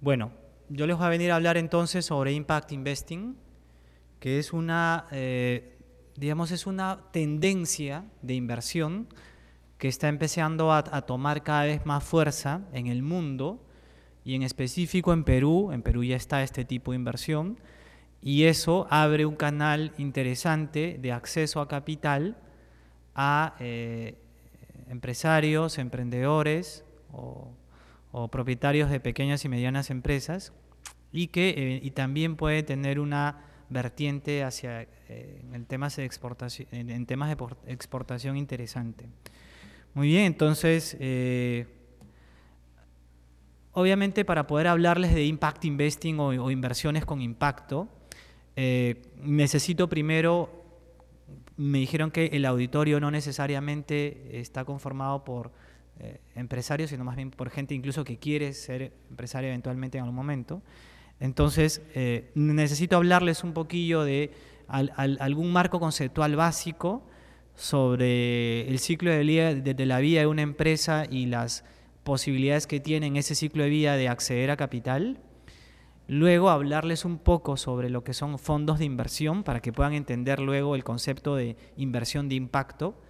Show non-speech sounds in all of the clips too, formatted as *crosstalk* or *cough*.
Bueno, yo les voy a venir a hablar entonces sobre Impact Investing, que es una, eh, digamos, es una tendencia de inversión que está empezando a, tomar cada vez más fuerza en el mundo y en específico en Perú. En Perú ya está este tipo de inversión y eso abre un canal interesante de acceso a capital a eh, empresarios, emprendedores o o propietarios de pequeñas y medianas empresas y que eh, también puede tener una vertiente hacia eh, el tema de exportación, en, temas de exportación interesante. Muy bien, entonces, eh, obviamente para poder hablarles de impact investing o inversiones con impacto, necesito primero, me dijeron que el auditorio no necesariamente está conformado por eh, empresarios, sino más bien por gente incluso que quiere ser empresario eventualmente en algún momento. Entonces, eh, necesito hablarles un poquillo de algún marco conceptual básico sobre el ciclo de, vida, de, la vida de una empresa y las posibilidades que tiene en ese ciclo de vida de acceder a capital. Luego hablarles un poco sobre lo que son fondos de inversión para que puedan entender luego el concepto de inversión de impacto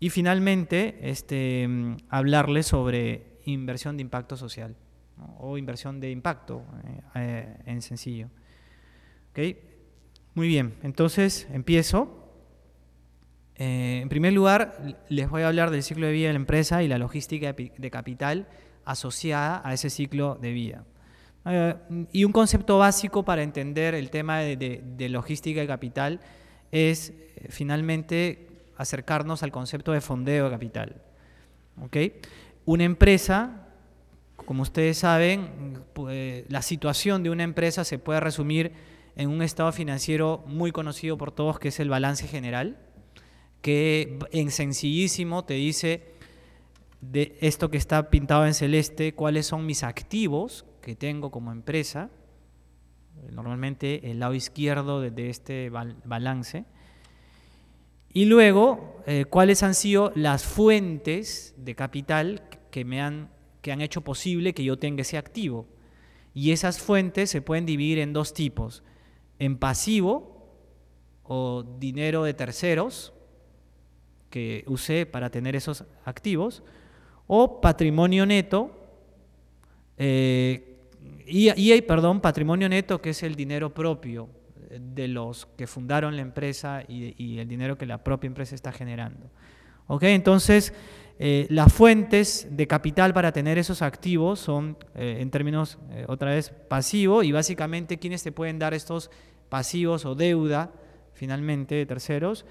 y finalmente, este, mm, hablarles sobre inversión de impacto social o inversión de impacto eh, eh, en sencillo. ¿Okay? Muy bien, entonces empiezo. Eh, en primer lugar, les voy a hablar del ciclo de vida de la empresa y la logística de capital asociada a ese ciclo de vida. y un concepto básico para entender el tema de, logística de capital es finalmente acercarnos al concepto de fondeo de capital. Una empresa, como ustedes saben, eh, la situación de una empresa se puede resumir en un estado financiero muy conocido por todos, que es el balance general, que en sencillísimo te dice de esto que está pintado en celeste, cuáles son mis activos que tengo como empresa, eh, normalmente el lado izquierdo de este balance, y luego, eh, cuáles han sido las fuentes de capital que, me han, que han hecho posible que yo tenga ese activo. Y esas fuentes se pueden dividir en dos tipos, en pasivo o dinero de terceros que usé para tener esos activos, o patrimonio neto, eh, y, perdón, patrimonio neto que es el dinero propio de los que fundaron la empresa y, el dinero que la propia empresa está generando. Entonces, eh, las fuentes de capital para tener esos activos son, eh, en términos, eh, otra vez, pasivo y básicamente quienes te pueden dar estos pasivos o deuda, finalmente, de terceros.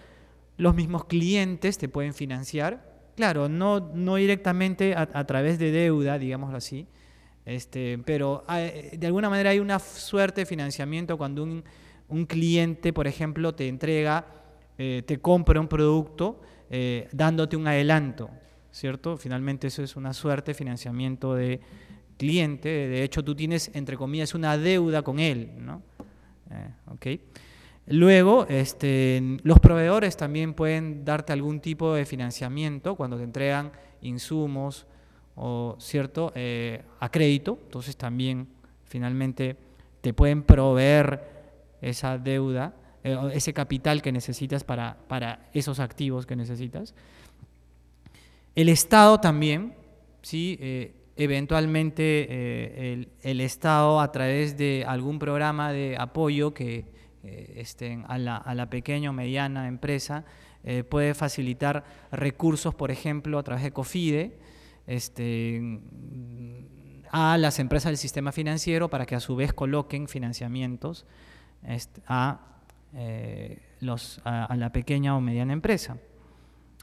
Los mismos clientes te pueden financiar, claro, no, no directamente a, través de deuda, digámoslo así, este, pero de alguna manera hay una suerte de financiamiento cuando un un cliente, por ejemplo, te entrega, eh, te compra un producto eh, dándote un adelanto, ¿cierto? Finalmente eso es una suerte, financiamiento de cliente, de hecho tú tienes, entre comillas, una deuda con él, ¿no? Eh, Luego, este, los proveedores también pueden darte algún tipo de financiamiento cuando te entregan insumos o cierto a crédito, entonces también finalmente te pueden proveer esa deuda, eh, ese capital que necesitas para, esos activos que necesitas. El Estado también, ¿sí? Eh, eventualmente eh, el, Estado a través de algún programa de apoyo que a la, pequeña o mediana empresa puede facilitar recursos, por ejemplo, a través de COFIDE, este, a las empresas del sistema financiero para que a su vez coloquen financiamientos a, eh, los, a, la pequeña o mediana empresa.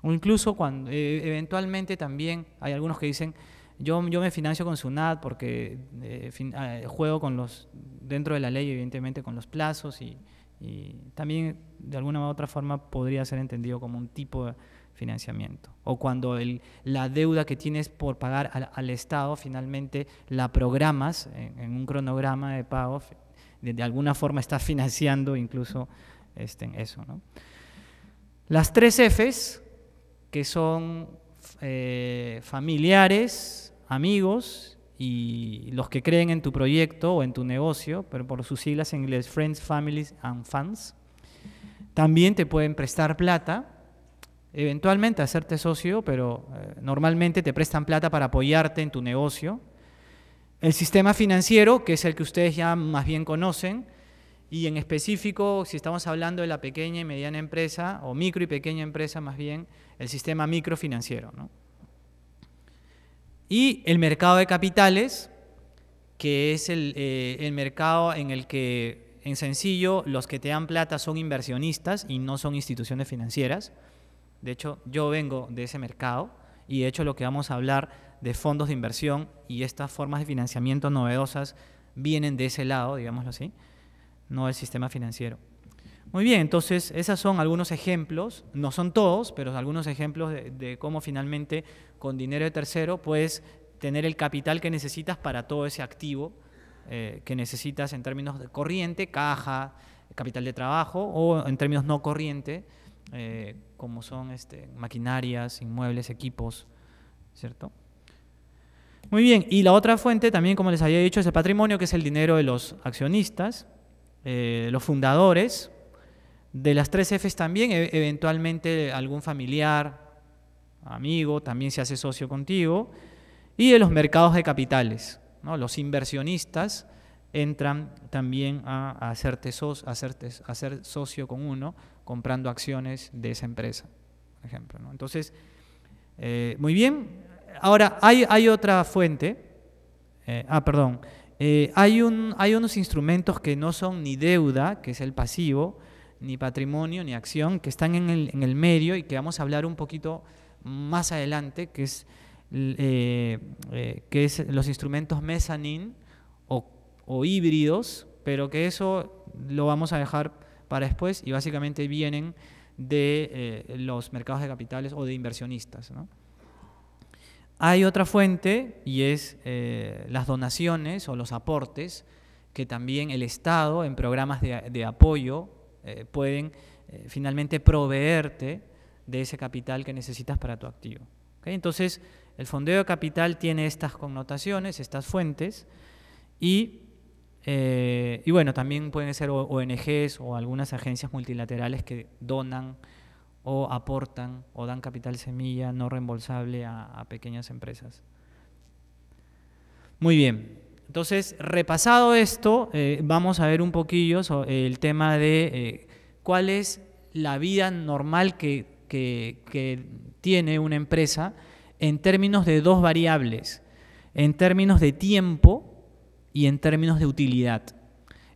O incluso cuando e, eventualmente también hay algunos que dicen, yo, yo me financio con SUNAT porque eh, eh, juego con los, dentro de la ley, evidentemente, con los plazos y, también de alguna u otra forma podría ser entendido como un tipo de financiamiento. O cuando el, la deuda que tienes por pagar al, al Estado finalmente la programas en, un cronograma de pago de, alguna forma está financiando incluso este, eso. ¿no? Las tres Fs, que son eh, familiares, amigos y los que creen en tu proyecto o en tu negocio, pero por sus siglas en inglés, Friends, Families and Fans, también te pueden prestar plata, eventualmente hacerte socio, pero eh, normalmente te prestan plata para apoyarte en tu negocio el sistema financiero, que es el que ustedes ya más bien conocen, y en específico, si estamos hablando de la pequeña y mediana empresa, o micro y pequeña empresa más bien, el sistema microfinanciero. Y el mercado de capitales, que es el, eh, el, mercado en el que, en sencillo, los que te dan plata son inversionistas y no son instituciones financieras. De hecho, yo vengo de ese mercado y de hecho lo que vamos a hablar de fondos de inversión y estas formas de financiamiento novedosas vienen de ese lado, digámoslo así, no del sistema financiero. Muy bien, entonces esos son algunos ejemplos, no son todos, pero algunos ejemplos de, cómo finalmente con dinero de tercero puedes tener el capital que necesitas para todo ese activo eh, que necesitas en términos de corriente, caja, capital de trabajo, o en términos no corriente, eh, como son este, maquinarias, inmuebles, equipos, ¿cierto? Muy bien, y la otra fuente también, como les había dicho, es el patrimonio, que es el dinero de los accionistas, eh, los fundadores, de las tres Fs también, e-, eventualmente algún familiar, amigo, también se hace socio contigo, y de los mercados de capitales, ¿no? los inversionistas entran también a, hacerte socio con uno, comprando acciones de esa empresa, por ejemplo. Entonces, eh, muy bien, Ahora, hay, otra fuente. Eh, ah, perdón. Eh, hay, unos instrumentos que no son ni deuda, que es el pasivo, ni patrimonio, ni acción, que están en el, medio y que vamos a hablar un poquito más adelante, que es, eh, que es los instrumentos mezzanine o, o, híbridos, pero que eso lo vamos a dejar para después y básicamente vienen de los mercados de capitales o de inversionistas. ¿no? Hay otra fuente y es eh, las donaciones o los aportes que también el Estado en programas de, apoyo eh, pueden eh, finalmente proveerte de ese capital que necesitas para tu activo. Entonces, el fondeo de capital tiene estas connotaciones, estas fuentes, y, y bueno, también pueden ser ONGs o algunas agencias multilaterales que donan o aportan o dan capital semilla no reembolsable a, pequeñas empresas. Muy bien, entonces repasado esto, eh, vamos a ver un poquillo el tema de eh, cuál es la vida normal que tiene una empresa en términos de dos variables, en términos de tiempo y en términos de utilidad.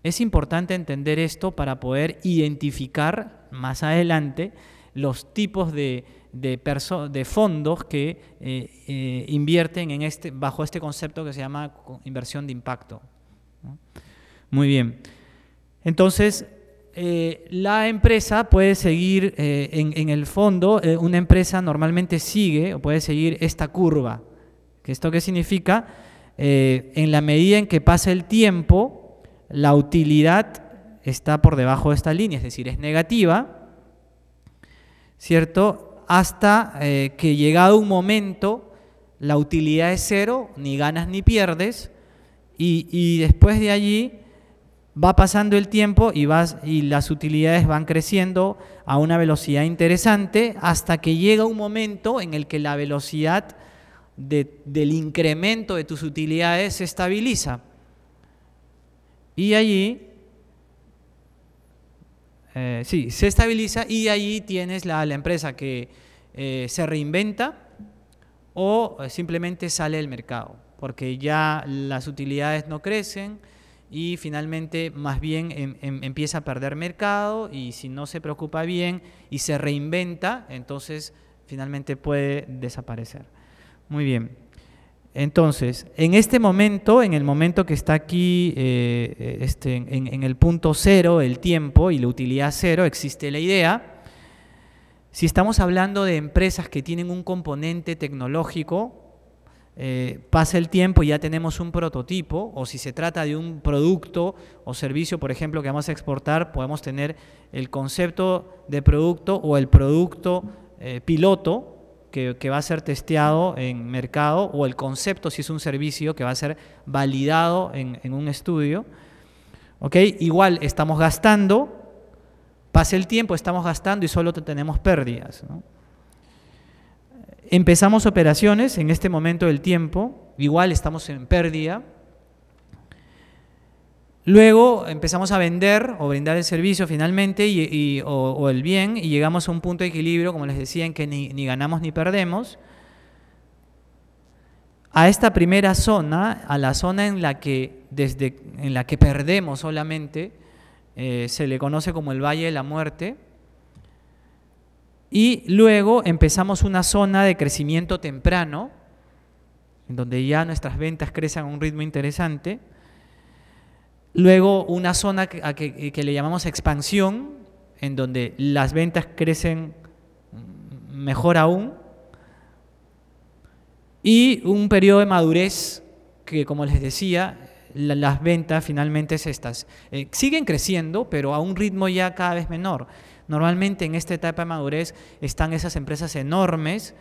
Es importante entender esto para poder identificar más adelante los tipos de, de, fondos que eh, eh, invierten en este, bajo este concepto que se llama inversión de impacto. Muy bien. Entonces, eh, la empresa puede seguir en, en, el fondo, una empresa normalmente sigue o puede seguir esta curva. ¿Esto qué significa? en la medida en que pasa el tiempo, la utilidad está por debajo de esta línea, es decir, es negativa, ¿cierto? Hasta eh, que llegado un momento, la utilidad es cero, ni ganas ni pierdes, y, después de allí va pasando el tiempo y, las utilidades van creciendo a una velocidad interesante hasta que llega un momento en el que la velocidad del incremento de tus utilidades se estabiliza. Y allí eh, sí, se estabiliza y ahí tienes la, empresa que eh, se reinventa o eh, simplemente sale del mercado, porque ya las utilidades no crecen y finalmente más bien em, em, empieza a perder mercado y si no se preocupa bien y se reinventa, entonces finalmente puede desaparecer. Muy bien. Entonces, en este momento, en el momento que está aquí, eh, eh, este, en, el punto cero, el tiempo y la utilidad cero, existe la idea. Si estamos hablando de empresas que tienen un componente tecnológico, eh, pasa el tiempo y ya tenemos un prototipo, o si se trata de un producto o servicio, por ejemplo, que vamos a exportar, podemos tener el concepto de producto o el producto piloto, que, va a ser testeado en mercado o el concepto si es un servicio que va a ser validado en, un estudio. Igual estamos gastando, Pase el tiempo, estamos gastando y solo tenemos pérdidas. Empezamos operaciones en este momento del tiempo, igual estamos en pérdida, Luego empezamos a vender o brindar el servicio finalmente o, el bien y llegamos a un punto de equilibrio, como les decía, en que ni, ganamos ni perdemos. A esta primera zona, a la zona en la que, en la que perdemos solamente, eh, se le conoce como el Valle de la Muerte. Y luego empezamos una zona de crecimiento temprano, en donde ya nuestras ventas crecen a un ritmo interesante Luego una zona que, le llamamos expansión, en donde las ventas crecen mejor aún. Y un periodo de madurez que, como les decía, las ventas finalmente es estas. Eh, siguen creciendo, pero a un ritmo ya cada vez menor. Normalmente en esta etapa de madurez están esas empresas enormes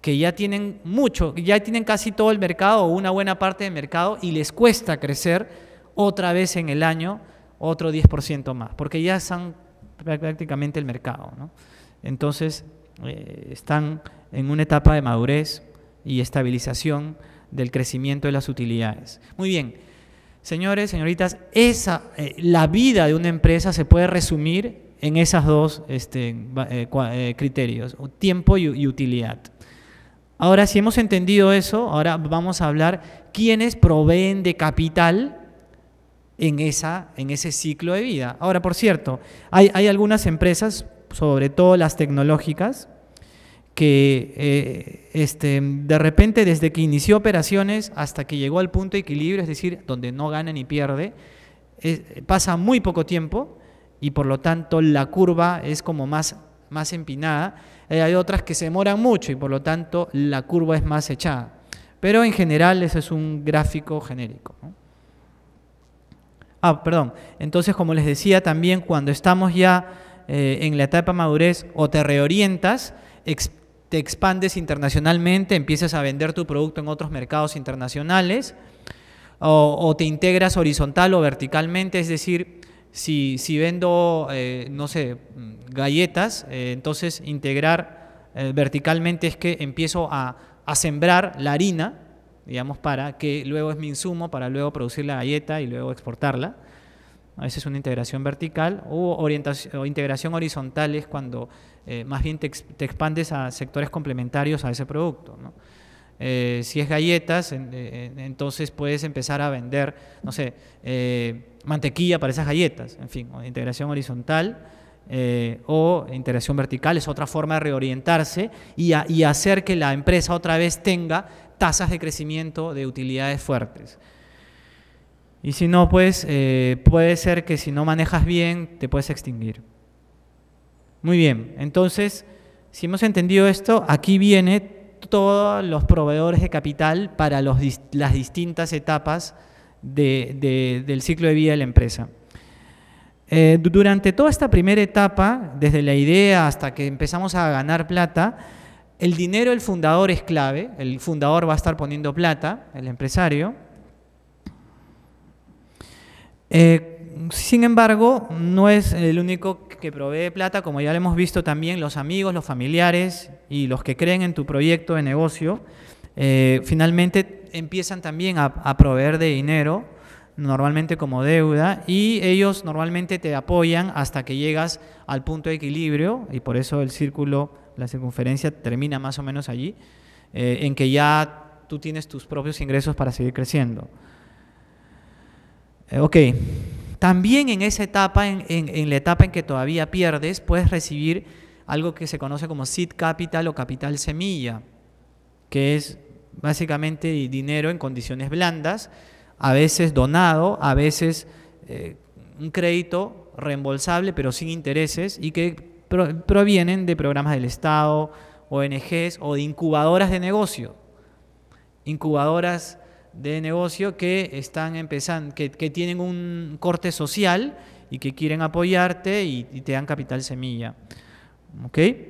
que ya tienen mucho, ya tienen casi todo el mercado o una buena parte del mercado y les cuesta crecer otra vez en el año otro 10% más, porque ya están prácticamente el mercado. Entonces, eh, están en una etapa de madurez y estabilización del crecimiento de las utilidades. Muy bien, señores, señoritas, esa, eh, la vida de una empresa se puede resumir en esos dos este, eh, criterios, tiempo y, y utilidad. Ahora, si hemos entendido eso, ahora vamos a hablar quiénes proveen de capital en, esa, en ese ciclo de vida. Ahora, por cierto, hay, algunas empresas, sobre todo las tecnológicas, que eh, este, de repente desde que inició operaciones hasta que llegó al punto de equilibrio, es decir, donde no gana ni pierde, pasa muy poco tiempo y por lo tanto la curva es como más, más empinada. Eh, hay otras que se demoran mucho y por lo tanto la curva es más echada. Pero en general eso es un gráfico genérico. Ah, perdón. Entonces, como les decía también, cuando estamos ya eh, en la etapa madurez o te reorientas, te expandes internacionalmente, empiezas a vender tu producto en otros mercados internacionales o, te integras horizontal o verticalmente, es decir, si, si vendo, eh, no sé, galletas, eh, entonces integrar verticalmente es que empiezo a, a sembrar la harina digamos, para que luego es mi insumo para luego producir la galleta y luego exportarla. A veces es una integración vertical o, orientación, integración horizontal es cuando eh, más bien te, expandes a sectores complementarios a ese producto. Eh, si es galletas, eh, entonces puedes empezar a vender, no sé, mantequilla para esas galletas, en fin, integración horizontal. o integración vertical es otra forma de reorientarse y, hacer que la empresa otra vez tenga tasas de crecimiento de utilidades fuertes. Y si no, pues eh, puede ser que si no manejas bien, te puedes extinguir. Muy bien, entonces, si hemos entendido esto, aquí viene todos los proveedores de capital para las distintas etapas del ciclo de vida de la empresa. Eh, durante toda esta primera etapa, desde la idea hasta que empezamos a ganar plata, el dinero del fundador es clave, el fundador va a estar poniendo plata, el empresario. Eh, sin embargo, no es el único que provee plata, como ya lo hemos visto también los amigos, los familiares y los que creen en tu proyecto de negocio, eh, finalmente empiezan también a, a proveer de dinero, normalmente como deuda, y ellos normalmente te apoyan hasta que llegas al punto de equilibrio, y por eso el círculo la circunferencia termina más o menos allí, eh, en que ya tú tienes tus propios ingresos para seguir creciendo. Eh, ok, también en esa etapa, en, la etapa en que todavía pierdes, puedes recibir algo que se conoce como seed capital o capital semilla, que es básicamente dinero en condiciones blandas, a veces donado, a veces eh, un crédito reembolsable pero sin intereses y que pro, provienen de programas del Estado, ONGs o de incubadoras de negocio. Incubadoras de negocio que están empezando, que, tienen un corte social y que quieren apoyarte y, te dan capital semilla.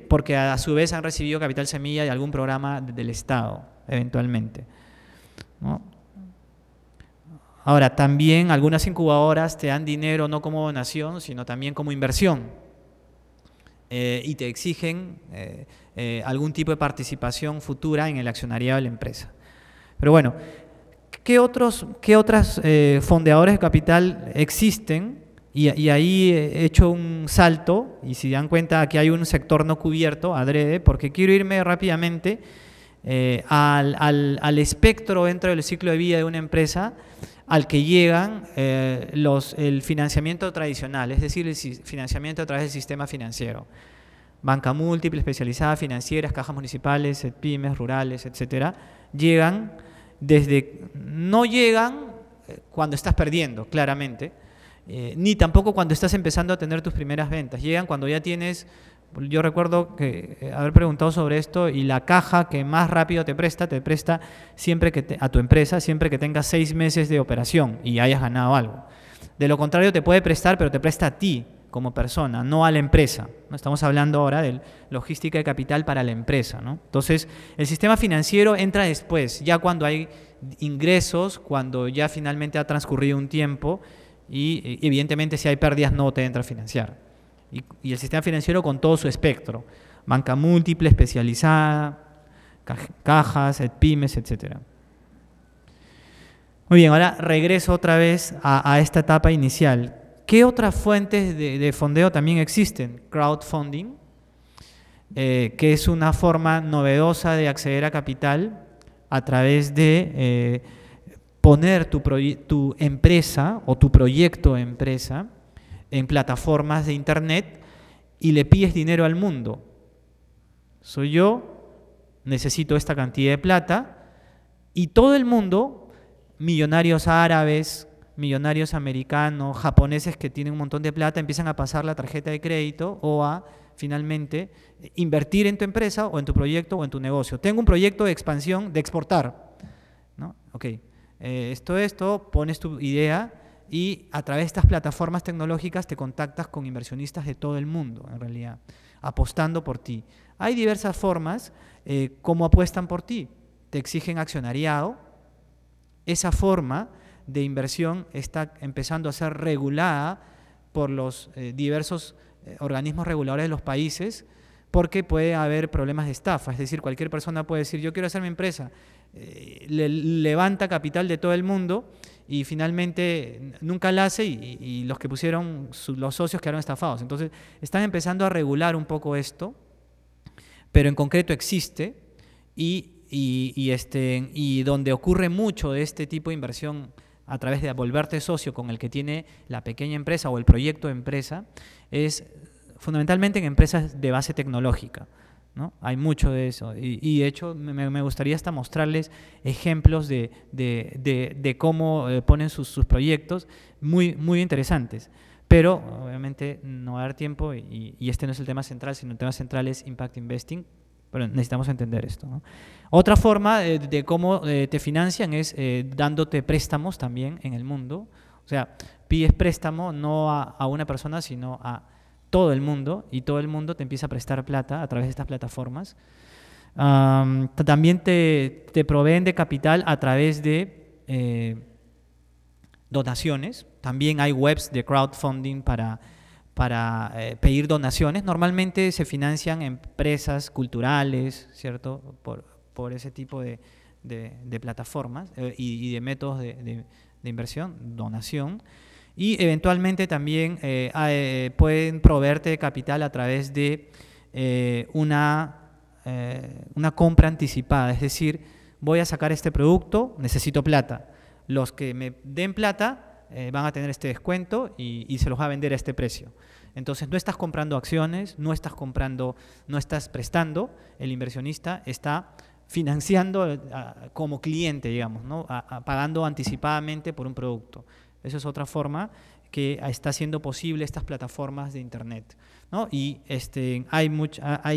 Porque a, su vez han recibido capital semilla de algún programa del Estado, eventualmente. Ahora, también algunas incubadoras te dan dinero no como donación, sino también como inversión. Eh, y te exigen eh, eh, algún tipo de participación futura en el accionariado de la empresa. Pero bueno, ¿qué, otros, qué otras fondeadores de capital existen? Y, ahí he hecho un salto, y si dan cuenta, que hay un sector no cubierto, adrede, porque quiero irme rápidamente al espectro dentro del ciclo de vida de una empresa al que llegan eh, los, el financiamiento tradicional, es decir, el financiamiento a través del sistema financiero. Banca múltiple, especializada, financieras, cajas municipales, eh, pymes, rurales, etcétera, llegan desde. no llegan eh, cuando estás perdiendo, claramente, ni tampoco cuando estás empezando a tener tus primeras ventas. Llegan cuando ya tienes yo recuerdo que eh, haber preguntado sobre esto y la caja que más rápido te presta, te presta siempre que a tu empresa, siempre que tengas seis meses de operación y hayas ganado algo. De lo contrario, te puede prestar, pero te presta a ti como persona, no a la empresa. Estamos hablando ahora de logística de capital para la empresa. ¿no? Entonces, el sistema financiero entra después, ya cuando hay ingresos, cuando ya finalmente ha transcurrido un tiempo y evidentemente si hay pérdidas no te entra a financiar y, el sistema financiero con todo su espectro, banca múltiple, especializada, cajas, pymes, etc. Muy bien, ahora regreso otra vez a, esta etapa inicial. ¿Qué otras fuentes de, fondeo también existen? Crowdfunding, eh, que es una forma novedosa de acceder a capital a través de eh, poner tu, tu empresa o tu proyecto empresa en plataformas de Internet y le pides dinero al mundo. Soy yo, necesito esta cantidad de plata y todo el mundo, millonarios árabes, millonarios americanos, japoneses que tienen un montón de plata, empiezan a pasar la tarjeta de crédito o a finalmente invertir en tu empresa o en tu proyecto o en tu negocio. Tengo un proyecto de expansión, de exportar. ¿no? Ok, eh, esto, esto, pones tu idea y a través de estas plataformas tecnológicas te contactas con inversionistas de todo el mundo, en realidad, apostando por ti. Hay diversas formas eh, como apuestan por ti. Te exigen accionariado. Esa forma de inversión está empezando a ser regulada por los eh, diversos eh, organismos reguladores de los países porque puede haber problemas de estafa. Es decir, cualquier persona puede decir, yo quiero hacer mi empresa, levanta capital de todo el mundo y finalmente nunca la hace y, los que pusieron, los socios quedaron estafados. Entonces, están empezando a regular un poco esto, pero en concreto existe y, este, y donde ocurre mucho de este tipo de inversión a través de volverte socio con el que tiene la pequeña empresa o el proyecto de empresa, es fundamentalmente en empresas de base tecnológica. Hay mucho de eso. Y, de hecho, me, gustaría hasta mostrarles ejemplos de, de, de, cómo eh, ponen sus, proyectos muy, muy interesantes. Pero obviamente no va a dar tiempo y, este no es el tema central, sino el tema central es Impact Investing. Pero necesitamos entender esto. Otra forma eh, de, cómo eh, te financian es dándote préstamos también en el mundo. O sea, pides préstamo no a una persona, sino a todo el mundo y todo el mundo te empieza a prestar plata a través de estas plataformas. también te, proveen de capital a través de eh, donaciones. También hay webs de crowdfunding para, eh, pedir donaciones. Normalmente se financian empresas culturales, ¿cierto? Por, ese tipo de, plataformas eh, y, de métodos de inversión, donación y eventualmente también eh, eh, pueden proveerte de capital a través de eh, una, una compra anticipada, es decir, voy a sacar este producto, necesito plata. Los que me den plata van a tener este descuento y, se los va a vender a este precio. Entonces no estás comprando acciones, no estás comprando, no estás prestando, el inversionista está financiando como cliente, digamos, pagando anticipadamente por un producto. Esa es otra forma que está siendo posible estas plataformas de Internet. Y este, hay,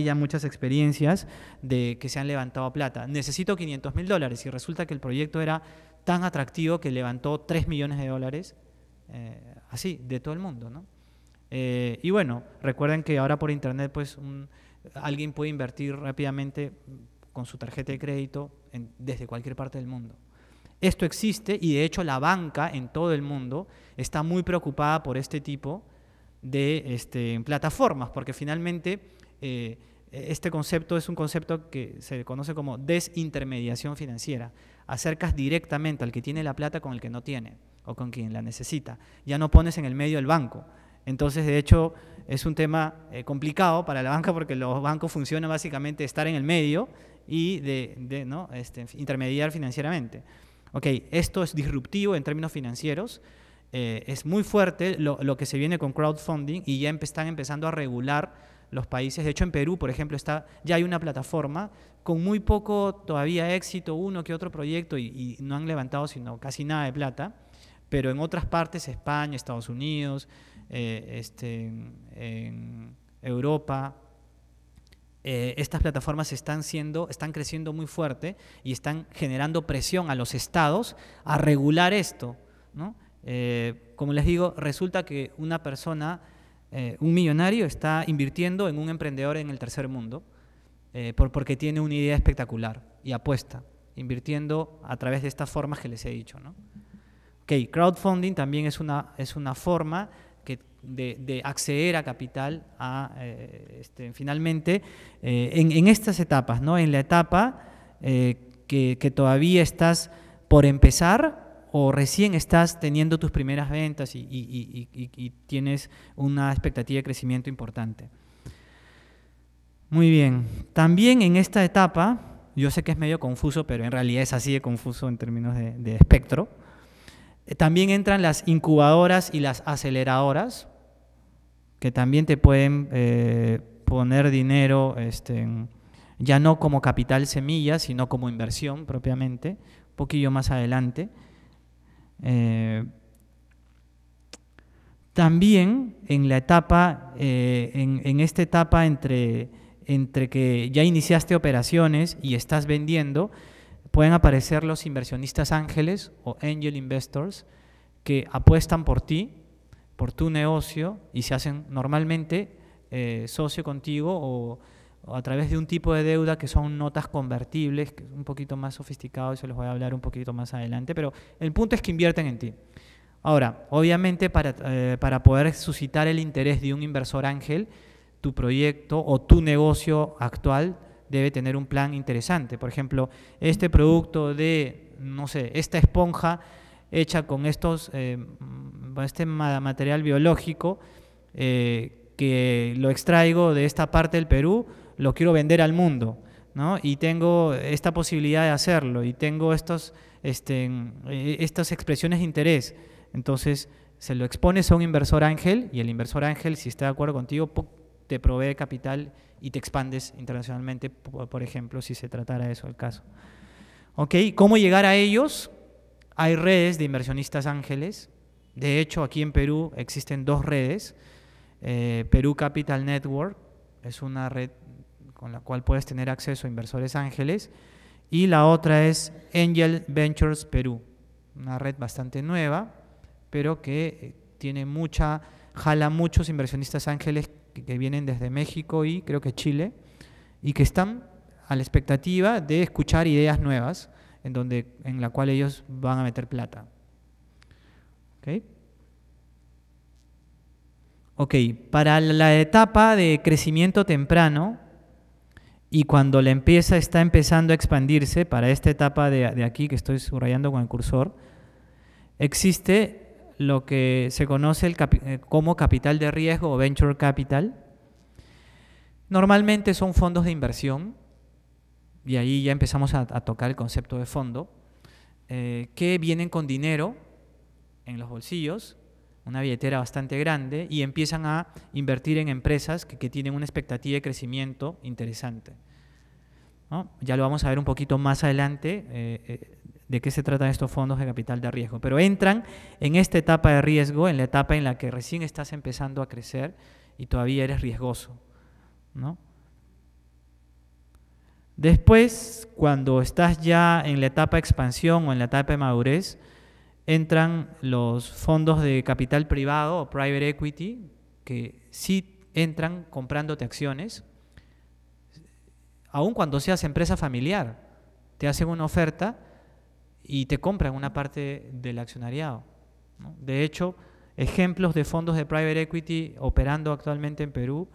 ya muchas experiencias de que se han levantado plata. Necesito 500 mil dólares y resulta que el proyecto era tan atractivo que levantó 3 millones de dólares, eh, así, de todo el mundo. Eh, y bueno, recuerden que ahora por Internet pues alguien puede invertir rápidamente con su tarjeta de crédito desde cualquier parte del mundo. Esto existe y de hecho la banca en todo el mundo está muy preocupada por este tipo de este, plataformas, porque finalmente eh, este concepto es un concepto que se conoce como desintermediación financiera. Acercas directamente al que tiene la plata con el que no tiene o con quien la necesita. Ya no pones en el medio el banco. Entonces, de hecho, es un tema eh, complicado para la banca porque los bancos funcionan básicamente estar en el medio y de, de ¿no? este, intermediar financieramente ok, esto es disruptivo en términos financieros, eh, es muy fuerte lo, que se viene con crowdfunding y ya están empezando a regular los países. De hecho, en Perú, por ejemplo, está, ya hay una plataforma con muy poco todavía éxito, uno que otro proyecto, y, no han levantado sino casi nada de plata, pero en otras partes, España, Estados Unidos, eh, este, Europa, eh, estas plataformas están siendo, están creciendo muy fuerte y están generando presión a los estados a regular esto. Eh, como les digo, resulta que una persona, eh, un millonario, está invirtiendo en un emprendedor en el tercer mundo porque tiene una idea espectacular y apuesta, invirtiendo a través de estas formas que les he dicho. ¿no? crowdfunding también es una, es una forma de, acceder a capital a, eh, este, finalmente eh, en, estas etapas, ¿no? en la etapa eh, que, todavía estás por empezar o recién estás teniendo tus primeras ventas y, tienes una expectativa de crecimiento importante. Muy bien, también en esta etapa, yo sé que es medio confuso, pero en realidad es así de confuso en términos de espectro, también entran las incubadoras y las aceleradoras que también te pueden eh, poner dinero, este, ya no como capital semilla, sino como inversión propiamente, un poquillo más adelante. Eh, también en la etapa, eh, en, esta etapa entre, entre que ya iniciaste operaciones y estás vendiendo, pueden aparecer los inversionistas ángeles o angel investors que apuestan por ti por tu negocio y se hacen normalmente eh, socio contigo o, a través de un tipo de deuda que son notas convertibles, que es un poquito más sofisticado y les voy a hablar un poquito más adelante, pero el punto es que invierten en ti. Ahora, obviamente para, eh, para poder suscitar el interés de un inversor ángel, tu proyecto o tu negocio actual debe tener un plan interesante. Por ejemplo, este producto de, no sé, esta esponja hecha con estos eh, este material biológico eh, que lo extraigo de esta parte del Perú, lo quiero vender al mundo, ¿no? Y tengo esta posibilidad de hacerlo, y tengo estos, este, estas expresiones de interés. Entonces, se lo expones a un inversor ángel, y el inversor ángel, si está de acuerdo contigo, te provee capital y te expandes internacionalmente, por ejemplo, si se tratara eso el caso. ¿Ok? ¿Cómo llegar a ellos? Hay redes de inversionistas ángeles, de hecho, aquí en Perú existen dos redes. Eh, Perú Capital Network es una red con la cual puedes tener acceso a inversores ángeles. Y la otra es Angel Ventures Perú, una red bastante nueva, pero que eh, tiene mucha, jala muchos inversionistas ángeles que, vienen desde México y creo que Chile, y que están a la expectativa de escuchar ideas nuevas en la cual ellos van a meter plata. ¿Okay? Ok, para la etapa de crecimiento temprano y cuando la empieza está empezando a expandirse, para esta etapa de, aquí que estoy subrayando con el cursor, existe lo que se conoce eh, como capital de riesgo o venture capital. Normalmente son fondos de inversión, y ahí ya empezamos a, tocar el concepto de fondo, eh, que vienen con dinero en los bolsillos, una billetera bastante grande, y empiezan a invertir en empresas que, tienen una expectativa de crecimiento interesante. Ya lo vamos a ver un poquito más adelante eh, eh, de qué se tratan estos fondos de capital de riesgo. Pero entran en esta etapa de riesgo, en la etapa en la que recién estás empezando a crecer y todavía eres riesgoso. Después, cuando estás ya en la etapa de expansión o en la etapa de madurez, entran los fondos de capital privado o private equity, que sí entran comprándote acciones, aun cuando seas empresa familiar, te hacen una oferta y te compran una parte del accionariado. De hecho, ejemplos de fondos de private equity operando actualmente en Perú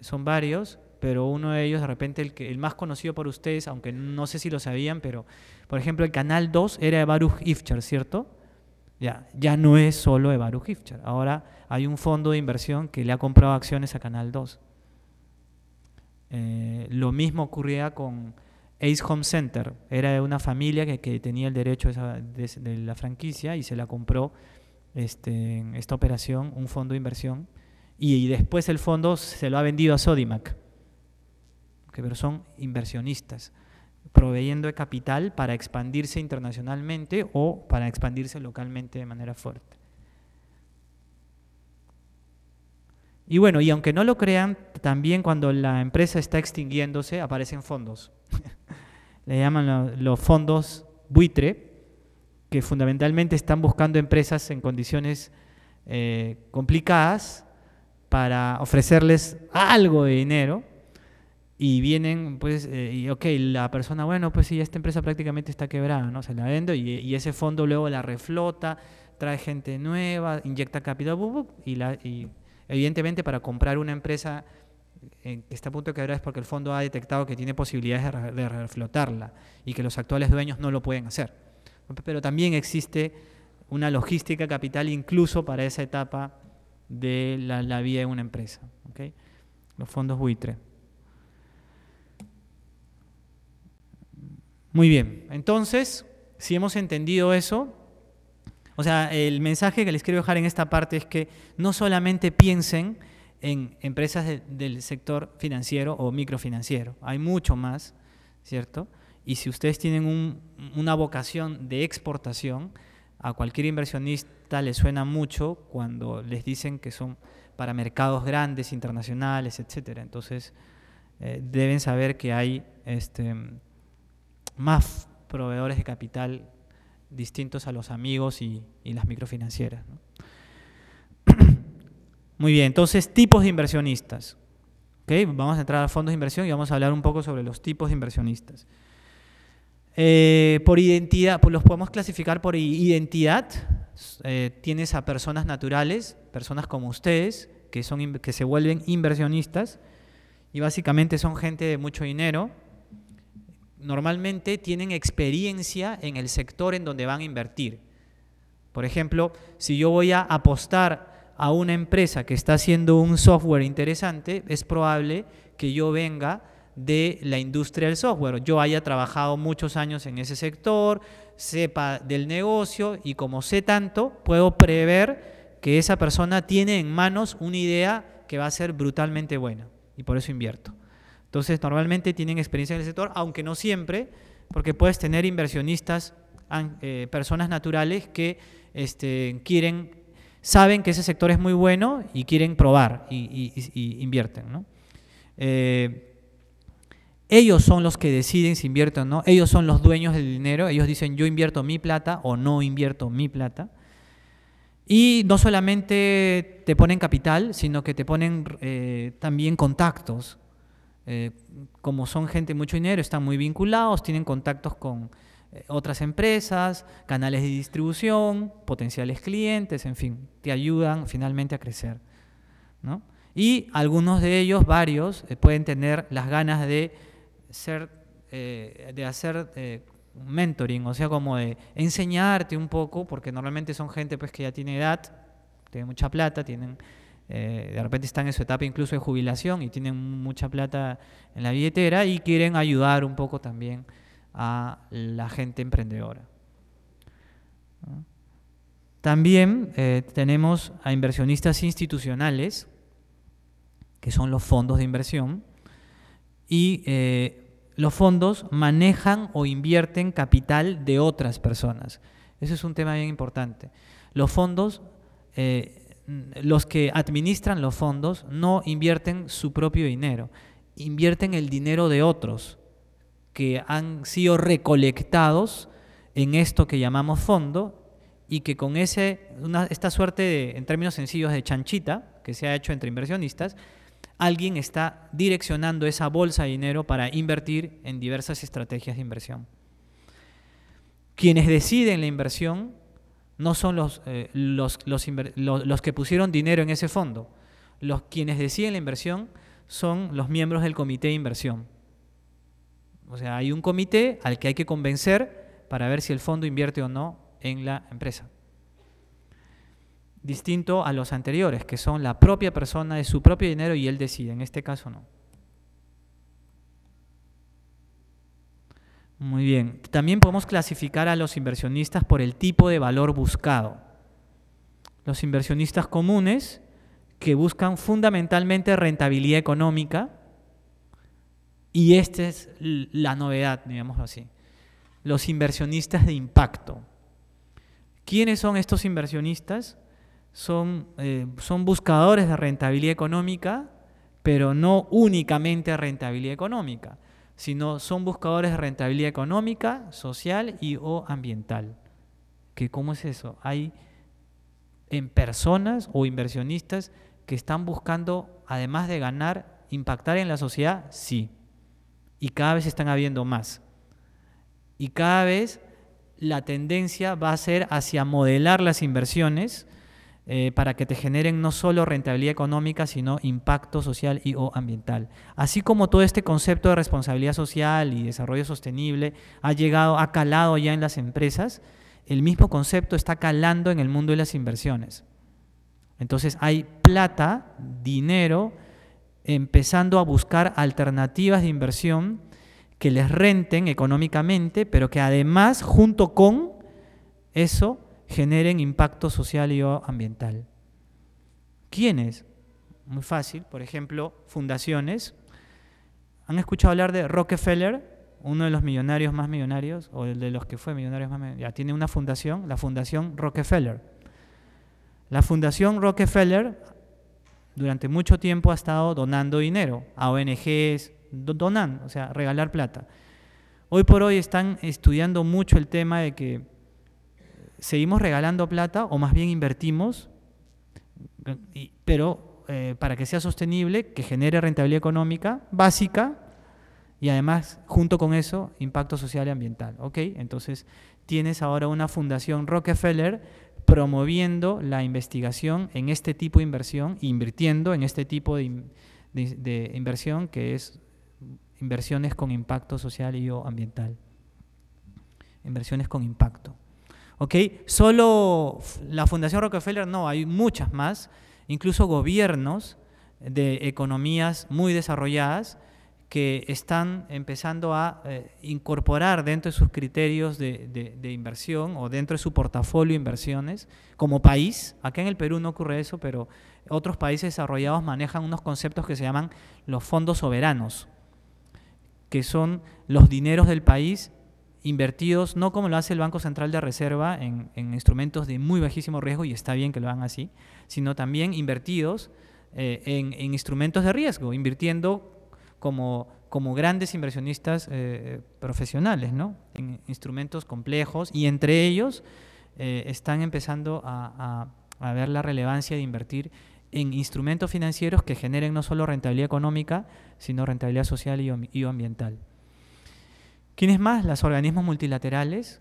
son varios pero uno de ellos de repente el, el más conocido por ustedes, aunque no sé si lo sabían, pero por ejemplo el canal 2 era de Baruch Ifchar, ¿cierto? Ya, ya no es solo de Baruch Ifchar, ahora hay un fondo de inversión que le ha comprado acciones a Canal 2. Eh, lo mismo ocurría con Ace Home Center, era de una familia que, tenía el derecho de, la franquicia y se la compró este, en esta operación, un fondo de inversión, y después el fondo se lo ha vendido a Sodimac pero son inversionistas, proveyendo de capital para expandirse internacionalmente o para expandirse localmente de manera fuerte. Y bueno, y aunque no lo crean, también cuando la empresa está extinguiéndose aparecen fondos. *laughs* Le llaman los fondos buitre, que fundamentalmente están buscando empresas en condiciones eh, complicadas para ofrecerles algo de dinero y vienen, pues, eh, y ok, la persona, bueno, pues sí, esta empresa prácticamente está quebrada, ¿no? Se la vendo y, ese fondo luego la reflota, trae gente nueva, inyecta capital, y, la, y evidentemente para comprar una empresa eh, que está a punto de quebrar es porque el fondo ha detectado que tiene posibilidades de, reflotarla y que los actuales dueños no lo pueden hacer. Pero también existe una logística capital incluso para esa etapa de la, vida de una empresa. ok Los fondos buitre. Muy bien, entonces, si hemos entendido eso, o sea, el mensaje que les quiero dejar en esta parte es que no solamente piensen en empresas del sector financiero o microfinanciero, hay mucho más, ¿cierto? Y si ustedes tienen una vocación de exportación, a cualquier inversionista le suena mucho cuando les dicen que son para mercados grandes, internacionales, etc. Entonces, eh, deben saber que hay este, más proveedores de capital distintos a los amigos y, las microfinancieras. *clears throat* Muy bien, entonces tipos de inversionistas. Vamos a entrar a fondos de inversión y vamos a hablar un poco sobre los tipos de inversionistas. Eh, por identidad, pues los podemos clasificar por identidad. Eh, tienes a personas naturales, personas como ustedes, que, son, que se vuelven inversionistas y básicamente son gente de mucho dinero, normalmente tienen experiencia en el sector en donde van a invertir. Por ejemplo, si yo voy a apostar a una empresa que está haciendo un software interesante, es probable que yo venga de la industria del software. Yo haya trabajado muchos años en ese sector, sepa del negocio y como sé tanto, puedo prever que esa persona tiene en manos una idea que va a ser brutalmente buena y por eso invierto. Entonces, normalmente tienen experiencia en el sector, aunque no siempre, porque puedes tener inversionistas, eh, personas naturales que este, quieren, saben que ese sector es muy bueno y quieren probar y, invierten. Eh, ellos son los que deciden si invierten o no, ellos son los dueños del dinero, ellos dicen yo invierto mi plata o no invierto mi plata. Y no solamente te ponen capital, sino que te ponen eh, también contactos, eh, como son gente mucho dinero, están muy vinculados, tienen contactos con eh, otras empresas, canales de distribución, potenciales clientes, en fin, te ayudan finalmente a crecer. Y algunos de ellos, varios, eh, pueden tener las ganas de, ser, de hacer mentoring, o sea, como de enseñarte un poco, porque normalmente son gente pues, que ya tiene edad, tiene mucha plata, tienen eh, de repente están en su etapa incluso de jubilación y tienen mucha plata en la billetera y quieren ayudar un poco también a la gente emprendedora. También eh, tenemos a inversionistas institucionales, que son los fondos de inversión, y eh, los fondos manejan o invierten capital de otras personas. Ese es un tema bien importante. Los fondos Mm, los que administran los fondos no invierten su propio dinero, invierten el dinero de otros que han sido recolectados en esto que llamamos fondo y que con ese, esta suerte, en términos sencillos, de chanchita que se ha hecho entre inversionistas, alguien está direccionando esa bolsa de dinero para invertir en diversas estrategias de inversión. Quienes deciden la inversión no son eh, los, que pusieron dinero en ese fondo. Los quienes deciden la inversión son los miembros del comité de inversión. O sea, hay un comité al que hay que convencer para ver si el fondo invierte o no en la empresa. Distinto a los anteriores, que son la propia persona de su propio dinero y él decide. En este caso no. Muy bien. También podemos clasificar a los inversionistas por el tipo de valor buscado. Los inversionistas comunes que buscan fundamentalmente rentabilidad económica y esta es la novedad, digamos así. Los inversionistas de impacto. ¿Quiénes son estos inversionistas? Son, eh, son buscadores de rentabilidad económica, pero no únicamente rentabilidad económica sino son buscadores de rentabilidad económica, social y o ambiental. ¿Cómo es eso? Hay en personas o inversionistas que están buscando, además de ganar, impactar en la sociedad, sí. Y cada vez están habiendo más. Y cada vez la tendencia va a ser hacia modelar las inversiones eh, para que te generen no solo rentabilidad económica, sino impacto social y o ambiental. Así como todo este concepto de responsabilidad social y desarrollo sostenible ha llegado, ha calado ya en las empresas, el mismo concepto está calando en el mundo de las inversiones. Entonces hay plata, dinero, empezando a buscar alternativas de inversión que les renten económicamente, pero que además junto con eso generen impacto social y ambiental. ¿Quiénes? Muy fácil, por ejemplo, fundaciones. ¿Han escuchado hablar de Rockefeller, uno de los millonarios más millonarios, o el de los que fue millonarios más millonario? Ya tiene una fundación, la Fundación Rockefeller. La Fundación Rockefeller durante mucho tiempo ha estado donando dinero a ONGs, donando, o sea, regalar plata. Hoy por hoy están estudiando mucho el tema de que seguimos regalando plata o más bien invertimos, pero eh, para que sea sostenible, que genere rentabilidad económica básica y además, junto con eso, impacto social y ambiental. ¿ok? Entonces, tienes ahora una fundación Rockefeller promoviendo la investigación en este tipo de inversión, invirtiendo en este tipo de, inversión que es inversiones con impacto social y ambiental. Inversiones con impacto. ¿ok? Solo la Fundación Rockefeller, no, hay muchas más, incluso gobiernos de economías muy desarrolladas que están empezando a eh, incorporar dentro de sus criterios de, de, inversión o dentro de su portafolio de inversiones como país. Acá en el Perú no ocurre eso, pero otros países desarrollados manejan unos conceptos que se llaman los fondos soberanos, que son los dineros del país invertidos, no como lo hace el Banco Central de Reserva en, instrumentos de muy bajísimo riesgo, y está bien que lo hagan así, sino también invertidos eh, en, instrumentos de riesgo, invirtiendo como, como grandes inversionistas eh, profesionales, en instrumentos complejos, y entre ellos eh, están empezando a, ver la relevancia de invertir en instrumentos financieros que generen no solo rentabilidad económica, sino rentabilidad social y ambiental. ¿Quiénes más? Los organismos multilaterales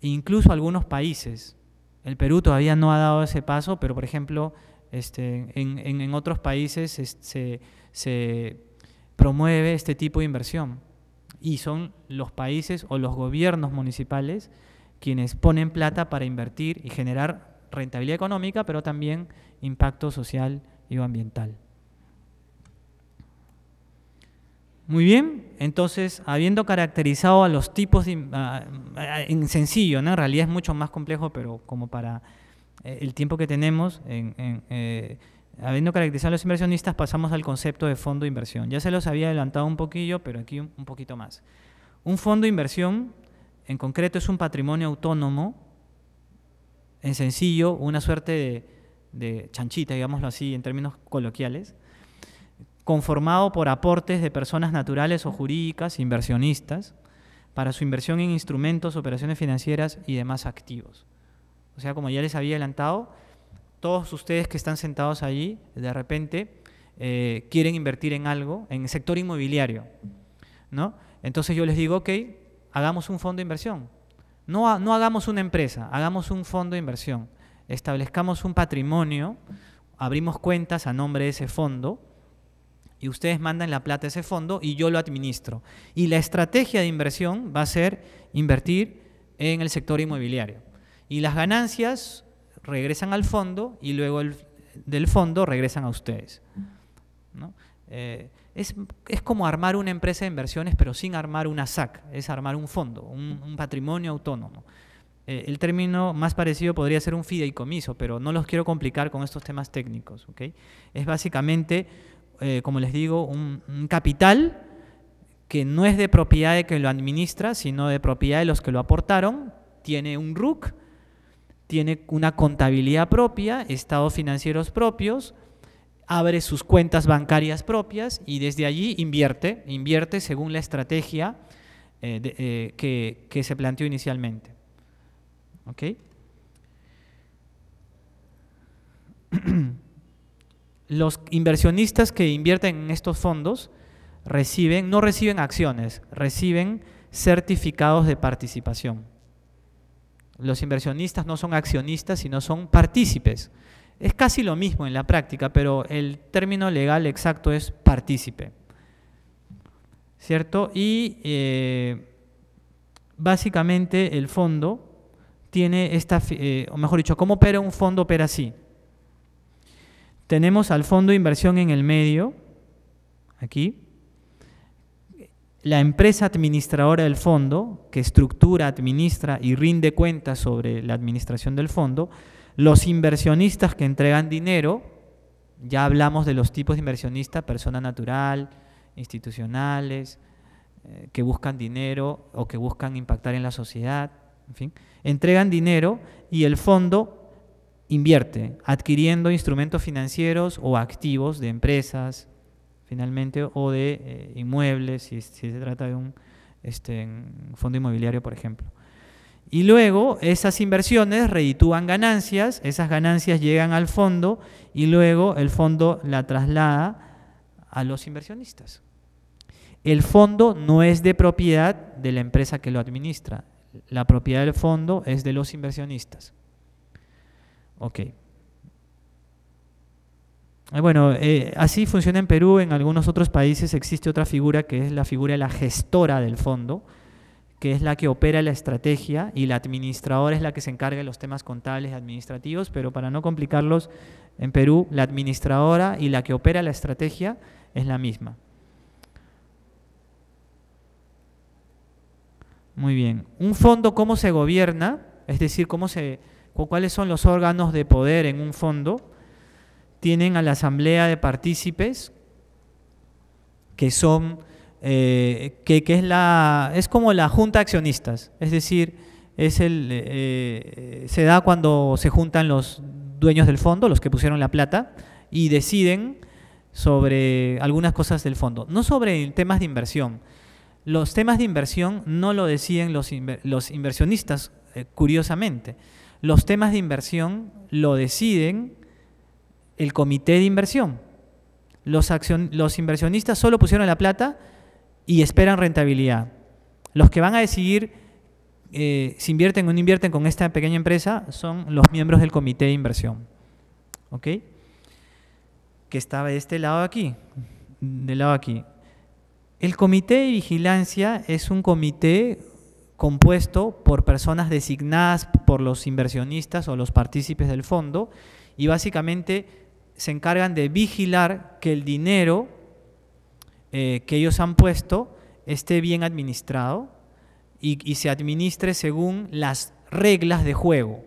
e incluso algunos países. El Perú todavía no ha dado ese paso, pero por ejemplo, este, en, otros países se promueve este tipo de inversión. Y son los países o los gobiernos municipales quienes ponen plata para invertir y generar rentabilidad económica, pero también impacto social y ambiental. Muy bien, entonces, habiendo caracterizado a los tipos, en sencillo, en realidad es mucho más complejo, pero como para eh, el tiempo que tenemos, en, eh, habiendo caracterizado a los inversionistas, pasamos al concepto de fondo de inversión. Ya se los había adelantado un poquillo, pero aquí un, poquito más. Un fondo de inversión, en concreto, es un patrimonio autónomo, en sencillo, una suerte de chanchita, digámoslo así, en términos coloquiales, conformado por aportes de personas naturales o jurídicas, inversionistas, para su inversión en instrumentos, operaciones financieras y demás activos. O sea, como ya les había adelantado, todos ustedes que están sentados allí, de repente, eh, quieren invertir en algo, en el sector inmobiliario, ¿no? Entonces yo les digo, ok, hagamos un fondo de inversión. No, no hagamos una empresa, hagamos un fondo de inversión. Establezcamos un patrimonio, abrimos cuentas a nombre de ese fondo, y ustedes mandan la plata a ese fondo y yo lo administro. Y la estrategia de inversión va a ser invertir en el sector inmobiliario. Y las ganancias regresan al fondo y luego del fondo regresan a ustedes. Eh, es, como armar una empresa de inversiones, pero sin armar una SAC, es armar un fondo, un, patrimonio autónomo. Eh, el término más parecido podría ser un fideicomiso, pero no los quiero complicar con estos temas técnicos. ¿okay? Es básicamente eh, como les digo, un, capital que no es de propiedad de quien lo administra, sino de propiedad de los que lo aportaron, tiene un RUC, tiene una contabilidad propia, estados financieros propios, abre sus cuentas bancarias propias y desde allí invierte, invierte según la estrategia eh, eh, que, se planteó inicialmente. ¿Ok? *clears throat* los inversionistas que invierten en estos fondos reciben, no reciben acciones, reciben certificados de participación. Los inversionistas no son accionistas, sino son partícipes. Es casi lo mismo en la práctica, pero el término legal exacto es partícipe. ¿Cierto? Y eh, básicamente el fondo tiene esta, eh, o mejor dicho, ¿cómo opera un fondo? Opera así. Tenemos al fondo de inversión en el medio, aquí, la empresa administradora del fondo, que estructura, administra y rinde cuentas sobre la administración del fondo, los inversionistas que entregan dinero, ya hablamos de los tipos de inversionistas, persona natural, institucionales, eh, que buscan dinero o que buscan impactar en la sociedad, en fin, entregan dinero y el fondo invierte adquiriendo instrumentos financieros o activos de empresas, finalmente, o de eh, inmuebles, si, se trata de este, un fondo inmobiliario, por ejemplo. Y luego esas inversiones reditúan ganancias, esas ganancias llegan al fondo y luego el fondo la traslada a los inversionistas. El fondo no es de propiedad de la empresa que lo administra, la propiedad del fondo es de los inversionistas. Ok. Eh, bueno, eh, así funciona en Perú, en algunos otros países existe otra figura que es la figura de la gestora del fondo, que es la que opera la estrategia y la administradora es la que se encarga de los temas contables y administrativos, pero para no complicarlos, en Perú la administradora y la que opera la estrategia es la misma. Muy bien. Un fondo, ¿cómo se gobierna? Es decir, cómo se, cuáles son los órganos de poder en un fondo. Tienen a la asamblea de partícipes, que son eh, que, es la es como la junta de accionistas, es decir, es el eh, se da cuando se juntan los dueños del fondo, los que pusieron la plata y deciden sobre algunas cosas del fondo, no sobre temas de inversión. Los temas de inversión no lo deciden los, inversionistas, eh, curiosamente los temas de inversión lo deciden el comité de inversión. Los, inversionistas solo pusieron la plata y esperan rentabilidad. Los que van a decidir eh, si invierten o no invierten con esta pequeña empresa son los miembros del comité de inversión. ¿Ok? Que estaba de este lado aquí, lado aquí. El comité de vigilancia es un comité compuesto por personas designadas por los inversionistas o los partícipes del fondo y básicamente se encargan de vigilar que el dinero eh, que ellos han puesto esté bien administrado y, se administre según las reglas de juego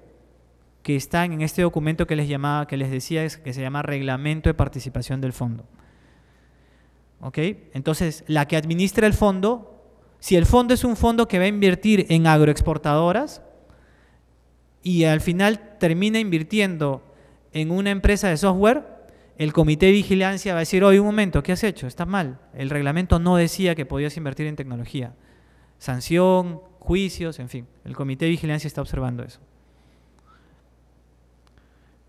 que están en este documento que les llamaba, que les decía que se llama reglamento de participación del fondo. Entonces, la que administra el fondo si el fondo es un fondo que va a invertir en agroexportadoras y al final termina invirtiendo en una empresa de software, el comité de vigilancia va a decir, hoy un momento, ¿qué has hecho? Estás mal. El reglamento no decía que podías invertir en tecnología. Sanción, juicios, en fin. El comité de vigilancia está observando eso.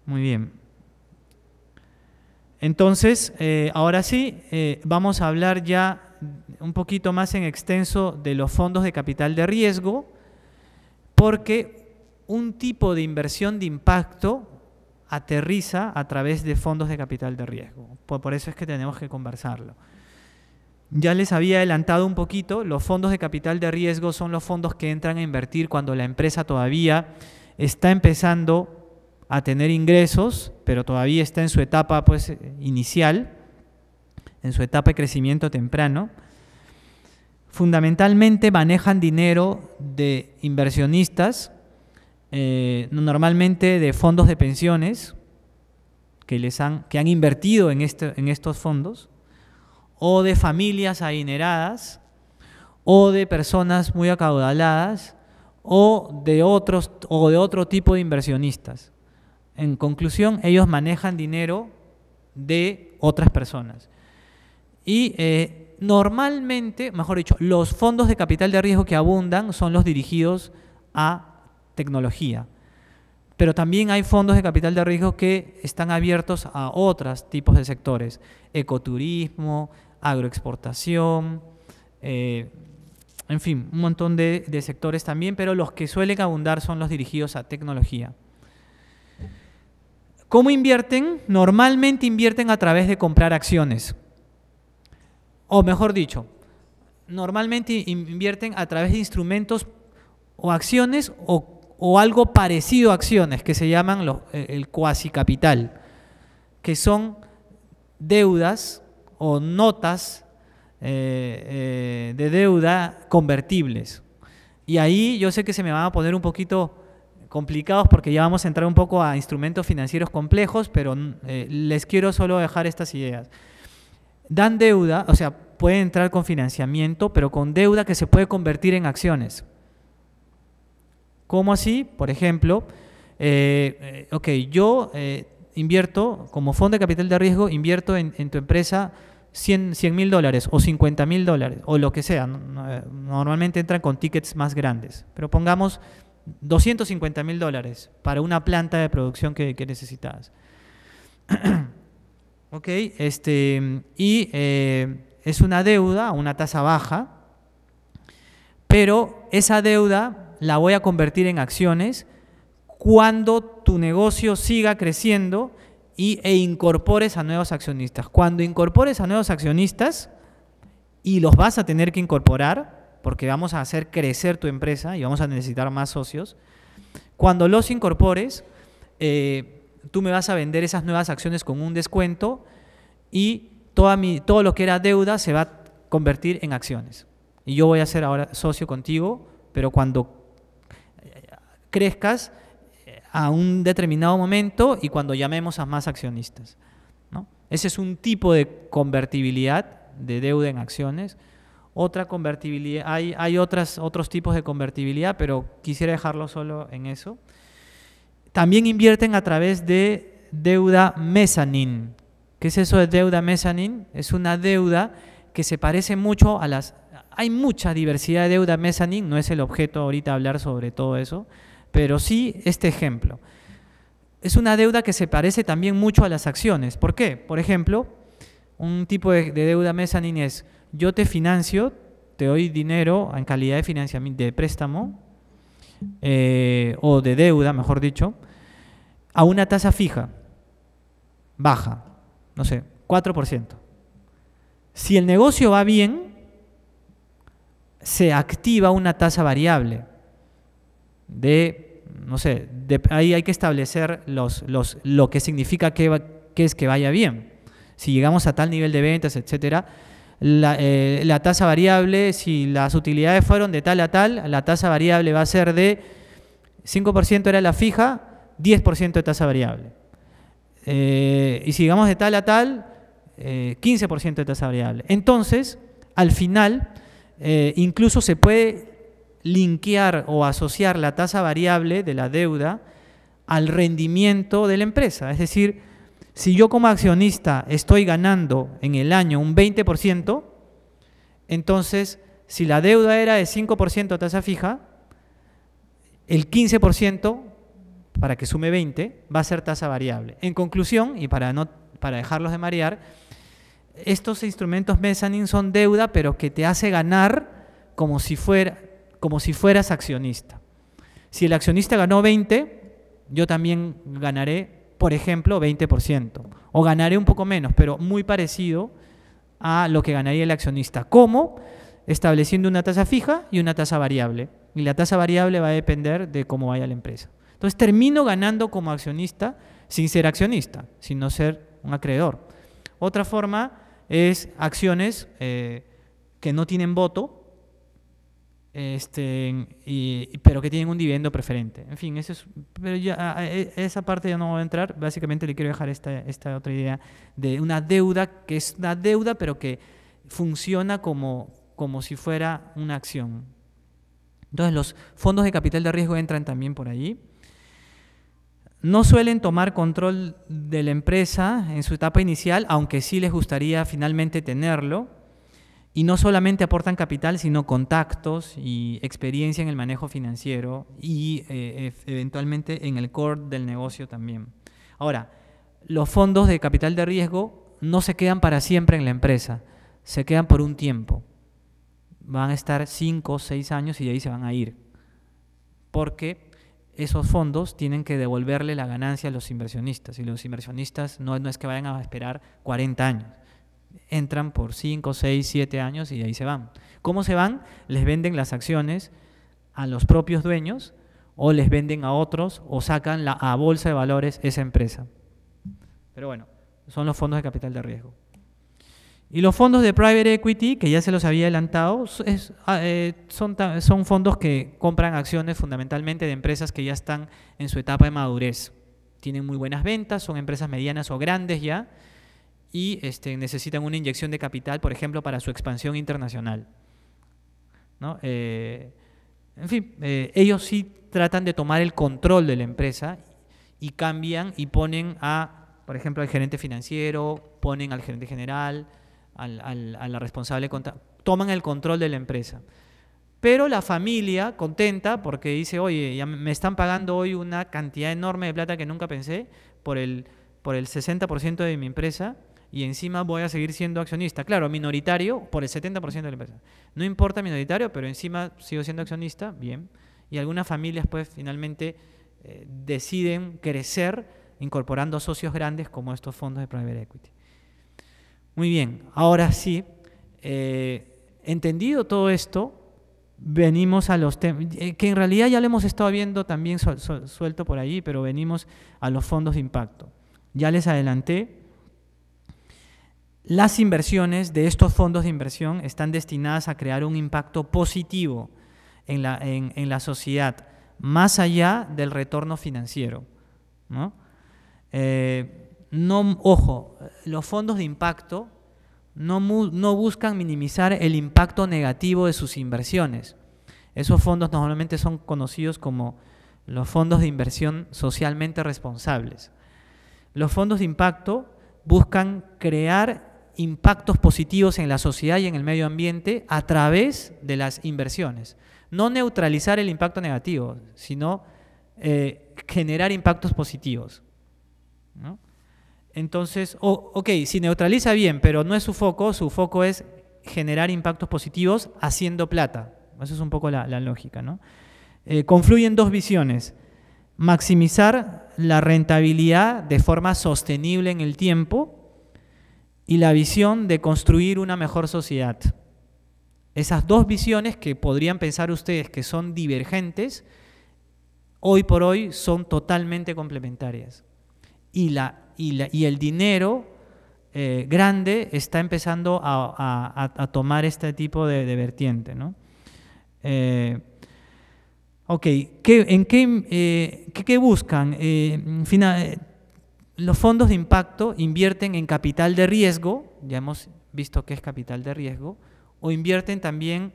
Muy bien. Entonces, eh, ahora sí, eh, vamos a hablar ya un poquito más en extenso de los fondos de capital de riesgo, porque un tipo de inversión de impacto aterriza a través de fondos de capital de riesgo. Por, eso es que tenemos que conversarlo. Ya les había adelantado un poquito, los fondos de capital de riesgo son los fondos que entran a invertir cuando la empresa todavía está empezando a tener ingresos, pero todavía está en su etapa pues, inicial en su etapa de crecimiento temprano, fundamentalmente manejan dinero de inversionistas, eh, normalmente de fondos de pensiones que, han, invertido este, en, estos fondos, o de familias adineradas, o de personas muy acaudaladas, o de, otros, o de otro tipo de inversionistas. En conclusión, ellos manejan dinero de otras personas. Y eh, normalmente, mejor dicho, los fondos de capital de riesgo que abundan son los dirigidos a tecnología. Pero también hay fondos de capital de riesgo que están abiertos a otros tipos de sectores, ecoturismo, agroexportación, eh, en fin, un montón de, de, sectores también, pero los que suelen abundar son los dirigidos a tecnología. ¿Cómo invierten? Normalmente invierten a través de comprar acciones o mejor dicho, normalmente invierten a través de instrumentos o acciones o, algo parecido a acciones, que se llaman e-, el cuasi capital, que son deudas o notas eh, eh, de deuda convertibles. Y ahí yo sé que se me van a poner un poquito complicados porque ya vamos a entrar un poco a instrumentos financieros complejos, pero eh, les quiero solo dejar estas ideas. Dan deuda, o sea, puede entrar con financiamiento, pero con deuda que se puede convertir en acciones. ¿Cómo así? Por ejemplo, eh, ok, yo eh, invierto, como fondo de capital de riesgo, invierto en, tu empresa 100 mil dólares o 50 mil dólares o lo que sea. Eh, normalmente entran con tickets más grandes, pero pongamos 250 mil dólares para una planta de producción que, que necesitas. *clears throat* ¿ok? Este, y eh, es una deuda una tasa baja, pero esa deuda la voy a convertir en acciones cuando tu negocio siga creciendo e incorpores a nuevos accionistas. Cuando incorpores a nuevos accionistas, y los vas a tener que incorporar, porque vamos a hacer crecer tu empresa y vamos a necesitar más socios, cuando los incorpores, eh, tú me vas a vender esas nuevas acciones con un descuento y todo lo que era deuda se va a convertir en acciones. Y yo voy a ser ahora socio contigo, pero cuando eh, crezcas eh, a un determinado momento y cuando llamemos a más accionistas. ¿no? Ese es un tipo de convertibilidad de deuda en acciones. Otra convertibilidad, hay, otros tipos de convertibilidad, pero quisiera dejarlo solo en eso. También invierten a través de deuda mezzanine. ¿Qué es eso de deuda mezzanine? Es una deuda que se parece mucho a las... Hay mucha diversidad de deuda mezzanine, no es el objeto ahorita hablar sobre todo eso, pero sí este ejemplo. Es una deuda que se parece también mucho a las acciones. ¿Por qué? Por ejemplo, un tipo de, deuda mezzanine es yo te financio, te doy dinero en calidad de financiamiento, de préstamo, eh, o de deuda, mejor dicho, a una tasa fija, baja, no sé, 4%. Si el negocio va bien, se activa una tasa variable de, no sé, de, ahí hay que establecer los, los, lo que significa que, que es que vaya bien. Si llegamos a tal nivel de ventas, etcétera, eh, la, tasa variable, si las utilidades fueron de tal a tal, la tasa variable va a ser de 5% era la fija, 10% de tasa variable. Eh, y si digamos de tal a tal, 15% eh, de tasa variable. Entonces, al final, incluso se puede linkear o asociar la tasa variable de la deuda al rendimiento de la empresa. Es decir, si yo como accionista estoy ganando en el año un 20%, entonces si la deuda era de 5% tasa fija, el 15% para que sume 20 va a ser tasa variable. En conclusión, y para, no, para dejarlos de marear, estos instrumentos mezzanine son deuda, pero que te hace ganar como si, fuera, como si fueras accionista. Si el accionista ganó 20, yo también ganaré por ejemplo, 20%. O ganaré un poco menos, pero muy parecido a lo que ganaría el accionista. ¿Cómo? Estableciendo una tasa fija y una tasa variable. Y la tasa variable va a depender de cómo vaya la empresa. Entonces termino ganando como accionista sin ser accionista, sin no ser un acreedor. Otra forma es acciones eh, que no tienen voto, este, y, pero que tienen un dividendo preferente. En fin, eso es, pero ya, e, esa parte ya no voy a entrar. Básicamente le quiero dejar esta, otra idea de una deuda que es una deuda, pero que funciona como, como si fuera una acción. Entonces, los fondos de capital de riesgo entran también por allí. No suelen tomar control de la empresa en su etapa inicial, aunque sí les gustaría finalmente tenerlo y no solamente aportan capital, sino contactos y experiencia en el manejo financiero y eh, eventualmente en el core del negocio también. Ahora, los fondos de capital de riesgo no se quedan para siempre en la empresa, se quedan por un tiempo. Van a estar 5 o 6 años y de ahí se van a ir. Porque esos fondos tienen que devolverle la ganancia a los inversionistas y los inversionistas no, no es que vayan a esperar 40 años entran por 5, 6, 7 años y ahí se van. ¿Cómo se van? Les venden las acciones a los propios dueños o les venden a otros o sacan la, a bolsa de valores esa empresa. Pero bueno, son los fondos de capital de riesgo. Y los fondos de private equity, que ya se los había adelantado, ah, eh, son fondos que compran acciones fundamentalmente de empresas que ya están en su etapa de madurez. Tienen muy buenas ventas, son empresas medianas o grandes ya, y este, necesitan una inyección de capital, por ejemplo, para su expansión internacional. Eh, en fin, eh, ellos sí tratan de tomar el control de la empresa y cambian y ponen a, por ejemplo, al gerente financiero, ponen al gerente general, a la responsable contable, toman el control de la empresa. Pero la familia, contenta, porque dice, oye, me están pagando hoy una cantidad enorme de plata que nunca pensé por el, por el 60% de mi empresa, y encima voy a seguir siendo accionista. Claro, minoritario por el 70% de la empresa. No importa minoritario, pero encima sigo siendo accionista, bien. Y algunas familias pues finalmente eh, deciden crecer incorporando socios grandes como estos fondos de private equity. Muy bien, ahora sí, eh, entendido todo esto, venimos a los temas, eh, que en realidad ya lo hemos estado viendo también suelto por allí, pero venimos a los fondos de impacto. Ya les adelanté las inversiones de estos fondos de inversión están destinadas a crear un impacto positivo en la, sociedad, más allá del retorno financiero. ¿no? Eh, ojo, los fondos de impacto no, no, buscan minimizar el impacto negativo de sus inversiones. Esos fondos normalmente son conocidos como los fondos de inversión socialmente responsables. Los fondos de impacto buscan crear impactos positivos en la sociedad y en el medio ambiente a través de las inversiones. No neutralizar el impacto negativo, sino eh, generar impactos positivos. Entonces, ok, si neutraliza bien, pero no es su foco, su foco es generar impactos positivos haciendo plata. Esa es un poco la, lógica. ¿no? Eh, confluyen dos visiones. Maximizar la rentabilidad de forma sostenible en el tiempo y la visión de construir una mejor sociedad. Esas dos visiones que podrían pensar ustedes que son divergentes, hoy por hoy son totalmente complementarias. Y, la, y, y el dinero eh, grande está empezando a, tomar este tipo de, vertiente. ¿no? Eh, ¿Qué, ¿en qué, eh, qué, qué buscan? Final, los fondos de impacto invierten en capital de riesgo, ya hemos visto qué es capital de riesgo, o invierten también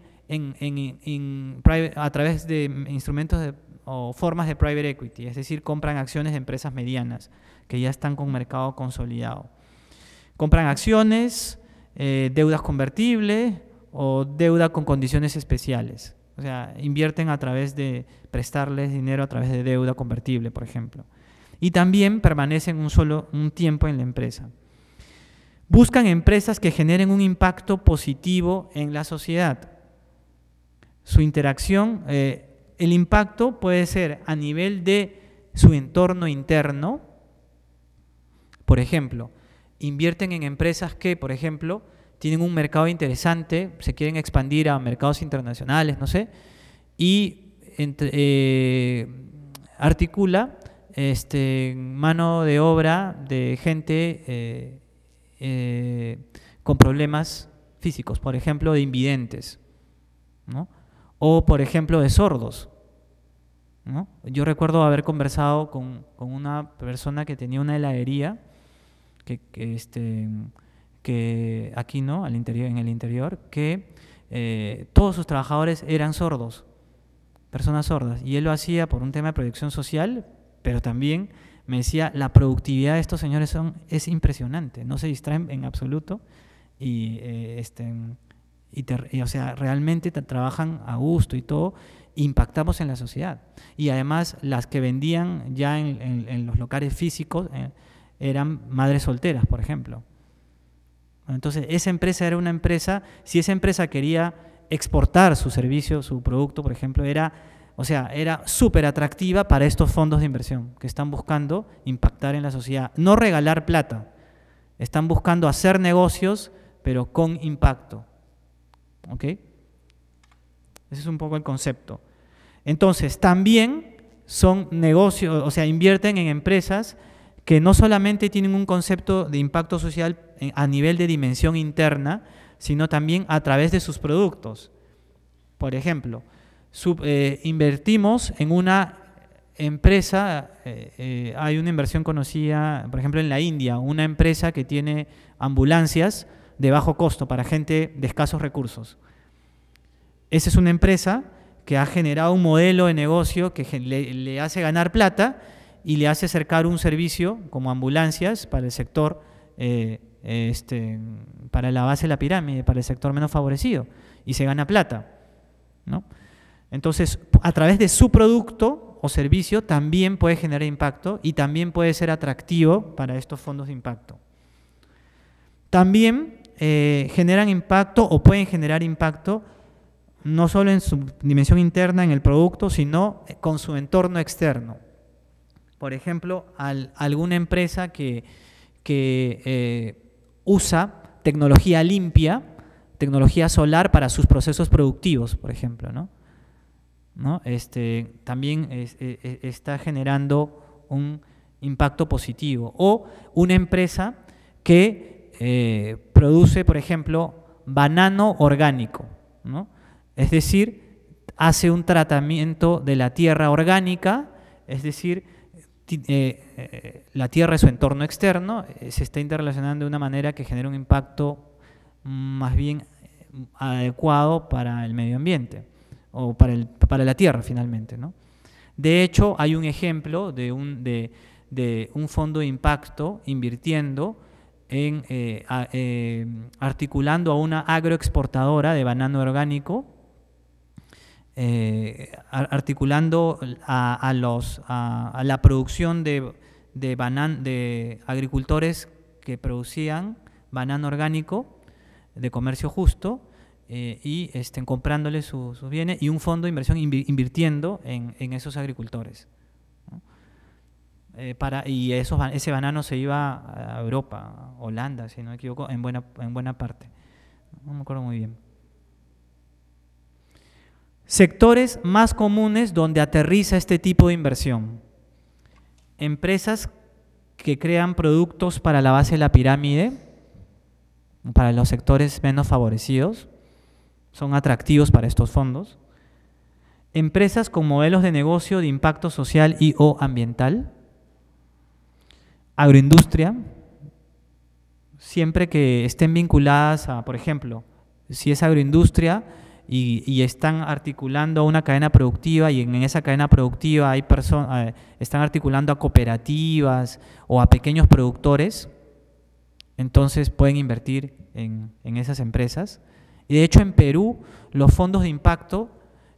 a través de instrumentos o formas de private equity, es decir, compran acciones de empresas medianas que ya están con mercado consolidado. Compran acciones, eh, deudas convertibles o deuda con condiciones especiales. O sea, invierten a través de prestarles dinero a través de deuda convertible, por ejemplo y también permanecen un solo un tiempo en la empresa. Buscan empresas que generen un impacto positivo en la sociedad. Su interacción, eh, el impacto puede ser a nivel de su entorno interno. Por ejemplo, invierten en empresas que, por ejemplo, tienen un mercado interesante, se quieren expandir a mercados internacionales, no sé, y eh, articula este, mano de obra de gente eh, eh, con problemas físicos, por ejemplo, de invidentes, ¿no? o por ejemplo de sordos. Yo recuerdo haber conversado con, una persona que tenía una heladería, que, este, que aquí no, al interior, en el interior, que eh, todos sus trabajadores eran sordos, personas sordas, y él lo hacía por un tema de proyección social, pero también me decía, la productividad de estos señores son, es impresionante, no se distraen en absoluto y, eh, o sea, realmente trabajan a gusto y todo, impactamos en la sociedad. Y además las que vendían ya en, los locales físicos eh, eran madres solteras, por ejemplo. Entonces, esa empresa era una empresa, si esa empresa quería exportar su servicio, su producto, por ejemplo, era o sea, era súper atractiva para estos fondos de inversión que están buscando impactar en la sociedad. No regalar plata, están buscando hacer negocios, pero con impacto. ¿Ok? Ese es un poco el concepto. Entonces, también son negocios, o sea, invierten en empresas que no solamente tienen un concepto de impacto social a nivel de dimensión interna, sino también a través de sus productos. Por ejemplo, eh, invertimos en una empresa, eh, eh, hay una inversión conocida, por ejemplo, en la India, una empresa que tiene ambulancias de bajo costo para gente de escasos recursos. Esa es una empresa que ha generado un modelo de negocio que le, hace ganar plata y le hace acercar un servicio como ambulancias para el sector, este, para la base de la pirámide, para el sector menos favorecido, y se gana plata. ¿no? Entonces, a través de su producto o servicio también puede generar impacto y también puede ser atractivo para estos fondos de impacto. También eh, generan impacto o pueden generar impacto no solo en su dimensión interna, en el producto, sino eh, con su entorno externo. Por ejemplo, alguna empresa que, eh, usa tecnología limpia, tecnología solar para sus procesos productivos, por ejemplo. ¿no? este, también e, e, está generando un impacto positivo. O una empresa que eh, produce, por ejemplo, banano orgánico, es decir, hace un tratamiento de la tierra orgánica, es decir, eh, eh, la tierra y su entorno externo, se está interrelacionando de una manera que genera un impacto mm, más bien adecuado para el medio ambiente o para, la tierra finalmente. ¿no? De hecho, hay un ejemplo de un, fondo de impacto invirtiendo en eh, eh, articulando a una agroexportadora de banano orgánico, eh, articulando a, los, la producción de, de agricultores que producían banano orgánico de comercio justo eh, y estén comprándole sus bienes y un fondo de inversión invirtiendo en, esos agricultores. Eh, y esos, ese banano se iba a Europa, Holanda, si no me equivoco, en buena, en buena parte. No me acuerdo muy bien. Sectores más comunes donde aterriza este tipo de inversión. Empresas que crean productos para la base de la pirámide, para los sectores menos favorecidos, son atractivos para estos fondos. Empresas con modelos de negocio de impacto social y o ambiental. Agroindustria, siempre que estén vinculadas a, por ejemplo, si es agroindustria y, están articulando una cadena productiva y en esa cadena productiva hay eh, están articulando a cooperativas o a pequeños productores, entonces pueden invertir en, en esas empresas. Y de hecho en Perú los fondos de impacto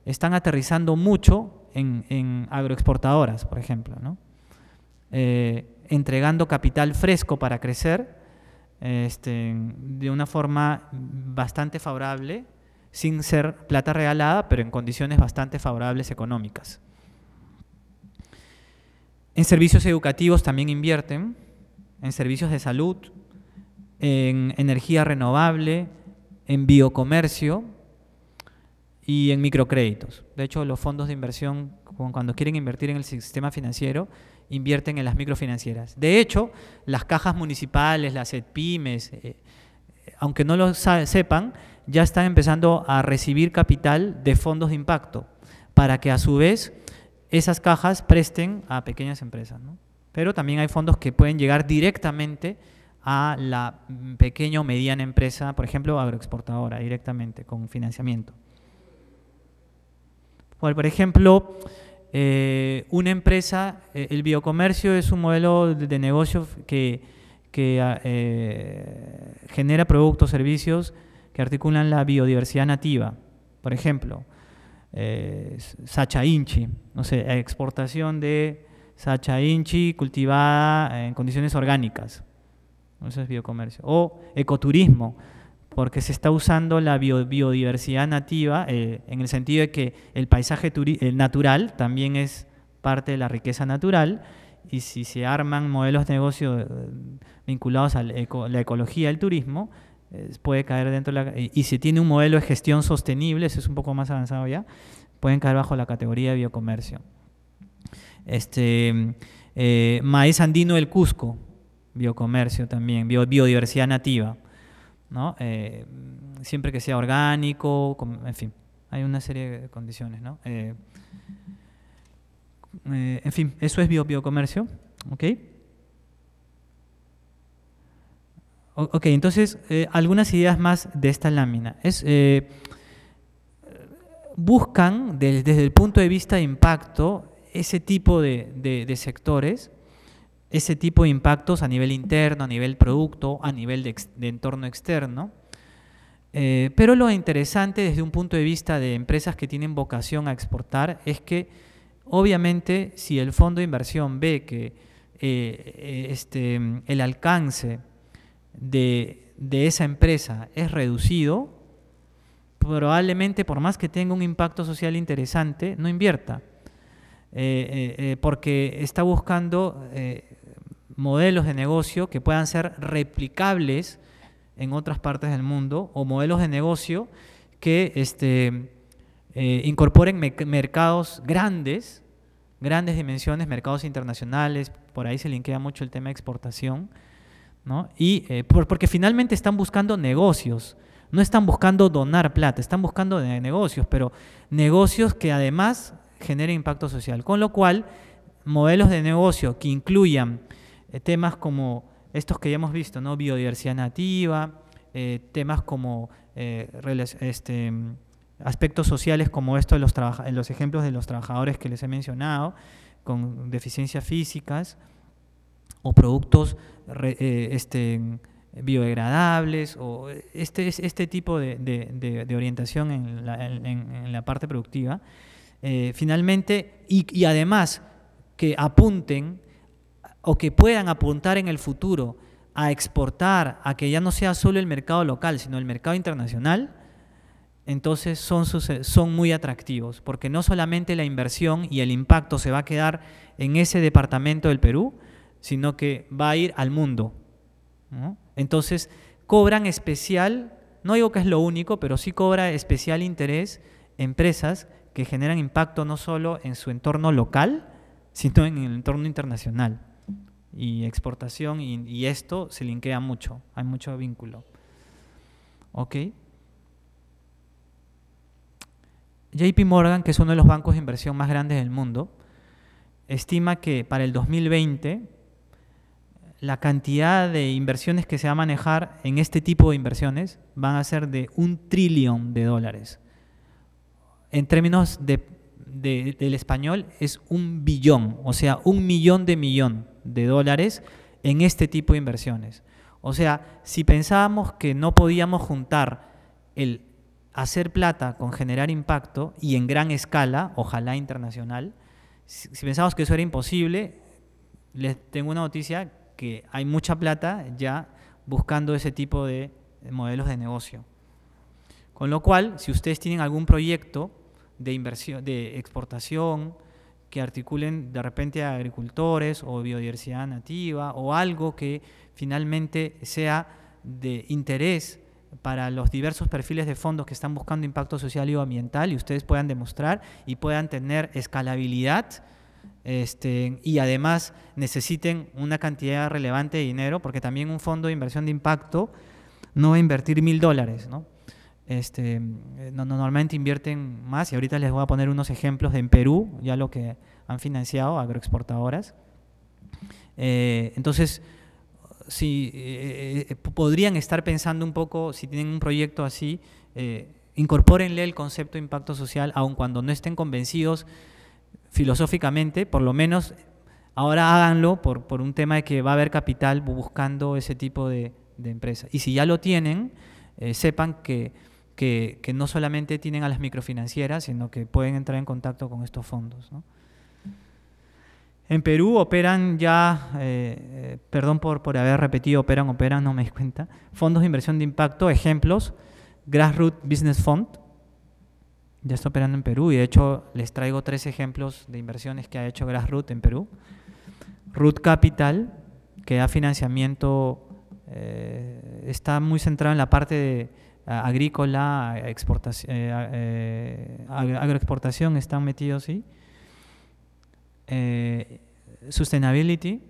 están aterrizando mucho en, agroexportadoras, por ejemplo, eh, entregando capital fresco para crecer este, de una forma bastante favorable, sin ser plata regalada, pero en condiciones bastante favorables económicas. En servicios educativos también invierten, en servicios de salud, en energía renovable, en biocomercio y en microcréditos. De hecho, los fondos de inversión, cuando quieren invertir en el sistema financiero, invierten en las microfinancieras. De hecho, las cajas municipales, las e pymes, eh, eh, aunque no lo sepan, ya están empezando a recibir capital de fondos de impacto, para que a su vez esas cajas presten a pequeñas empresas. Pero también hay fondos que pueden llegar directamente a la mm, pequeña o mediana empresa, por ejemplo, agroexportadora directamente, con financiamiento. por ejemplo, eh, una empresa, eh, el biocomercio es un modelo de, negocio que, ah, eh, genera productos, servicios que articulan la biodiversidad nativa. Por ejemplo, sacha inchi, no exportación de sacha inchi cultivada en condiciones orgánicas. Eso es biocomercio. O ecoturismo, porque se está usando la biodiversidad nativa eh, en el sentido de que el paisaje eh, natural también es parte de la riqueza natural y si se arman modelos de negocio eh, vinculados a la, ecología, el turismo, puede caer dentro Y si tiene un modelo de gestión sostenible, eso es un poco más avanzado ya, pueden caer bajo la categoría de biocomercio. Este, maíz andino del Cusco, biocomercio también, biodiversidad nativa, ¿no? Eh, siempre que sea orgánico, en fin, hay una serie de condiciones, ¿no? Eh, eh, en fin, eso es biocomercio, ¿ok? entonces, algunas ideas más de esta lámina. Es, buscan, desde el punto de vista de impacto, ese tipo de sectores, ese tipo de impactos a nivel interno, a nivel producto, a nivel de, entorno externo. Eh, pero lo interesante desde un punto de vista de empresas que tienen vocación a exportar es que obviamente si el fondo de inversión ve que eh, este, el alcance de, esa empresa es reducido, probablemente por más que tenga un impacto social interesante, no invierta. Eh, porque está buscando modelos de negocio que puedan ser replicables en otras partes del mundo o modelos de negocio que este, eh, incorporen mercados grandes, grandes dimensiones, mercados internacionales, por ahí se linkea mucho el tema de exportación, ¿no? y, eh, porque finalmente están buscando negocios, no están buscando donar plata, están buscando negocios, pero negocios que además generen impacto social, con lo cual modelos de negocio que incluyan eh, temas como estos que ya hemos visto, ¿no? biodiversidad nativa, eh, temas como eh, este, aspectos sociales como estos, de los, los ejemplos de los trabajadores que les he mencionado, con deficiencias físicas, o productos este, biodegradables o este, este tipo de, orientación en la, parte productiva. finalmente, y, además que apunten o que puedan apuntar en el futuro a exportar, a que ya no sea solo el mercado local, sino el mercado internacional, entonces son, eh, son muy atractivos, porque no solamente la inversión y el impacto se va a quedar en ese departamento del Perú, sino que va a ir al mundo. Entonces, cobran especial, no digo que es lo único, pero sí cobra especial interés empresas que generan impacto no solo en su entorno local, sino en el entorno internacional y exportación y, esto se linkea mucho, hay mucho vínculo. ¿Ok? JP Morgan, que es uno de los bancos de inversión más grandes del mundo, estima que para el 2020 la cantidad de inversiones que se va a manejar en este tipo de inversiones van a ser de un trillón de dólares. En términos del español es un billón, o sea, un millón de millón de dólares en este tipo de inversiones. O sea, si pensábamos que no podíamos juntar el hacer plata con generar impacto y en gran escala, ojalá internacional, si, pensábamos que eso era imposible, les tengo una noticia que hay mucha plata ya buscando ese tipo de modelos de negocio. Con lo cual, si ustedes tienen algún proyecto de inversión, de exportación, que articulen de repente a agricultores o biodiversidad nativa o algo que finalmente sea de interés para los diversos perfiles de fondos que están buscando impacto social y ambiental y ustedes puedan demostrar y puedan tener escalabilidad este, y además necesiten una cantidad relevante de dinero porque también un fondo de inversión de impacto no va a invertir mil dólares, ¿no? Este, eh, normalmente invierten más y ahorita les voy a poner unos ejemplos de en Perú, ya lo que han financiado agroexportadoras. Eh, entonces, si eh, podrían estar pensando un poco, si tienen un proyecto así, incorpórenle el concepto de impacto social, aun cuando no estén convencidos filosóficamente, por lo menos ahora háganlo por, un tema de que va a haber capital buscando ese tipo de, de empresas. Y si ya lo tienen, sepan que que, no solamente tienen a las microfinancieras, sino que pueden entrar en contacto con estos fondos. En Perú operan ya, eh, eh, perdón por, por haber repetido, operan, operan, no me di cuenta, fondos de inversión de impacto, ejemplos, Grassroot Business Fund, ya está operando en Perú y de hecho les traigo tres ejemplos de inversiones que ha hecho Grassroot en Perú. Root Capital, que da financiamiento, eh, está muy centrado en la parte de, eh, agrícola, eh, exportación, eh, agroexportación están metidos, ¿sí? sustainability,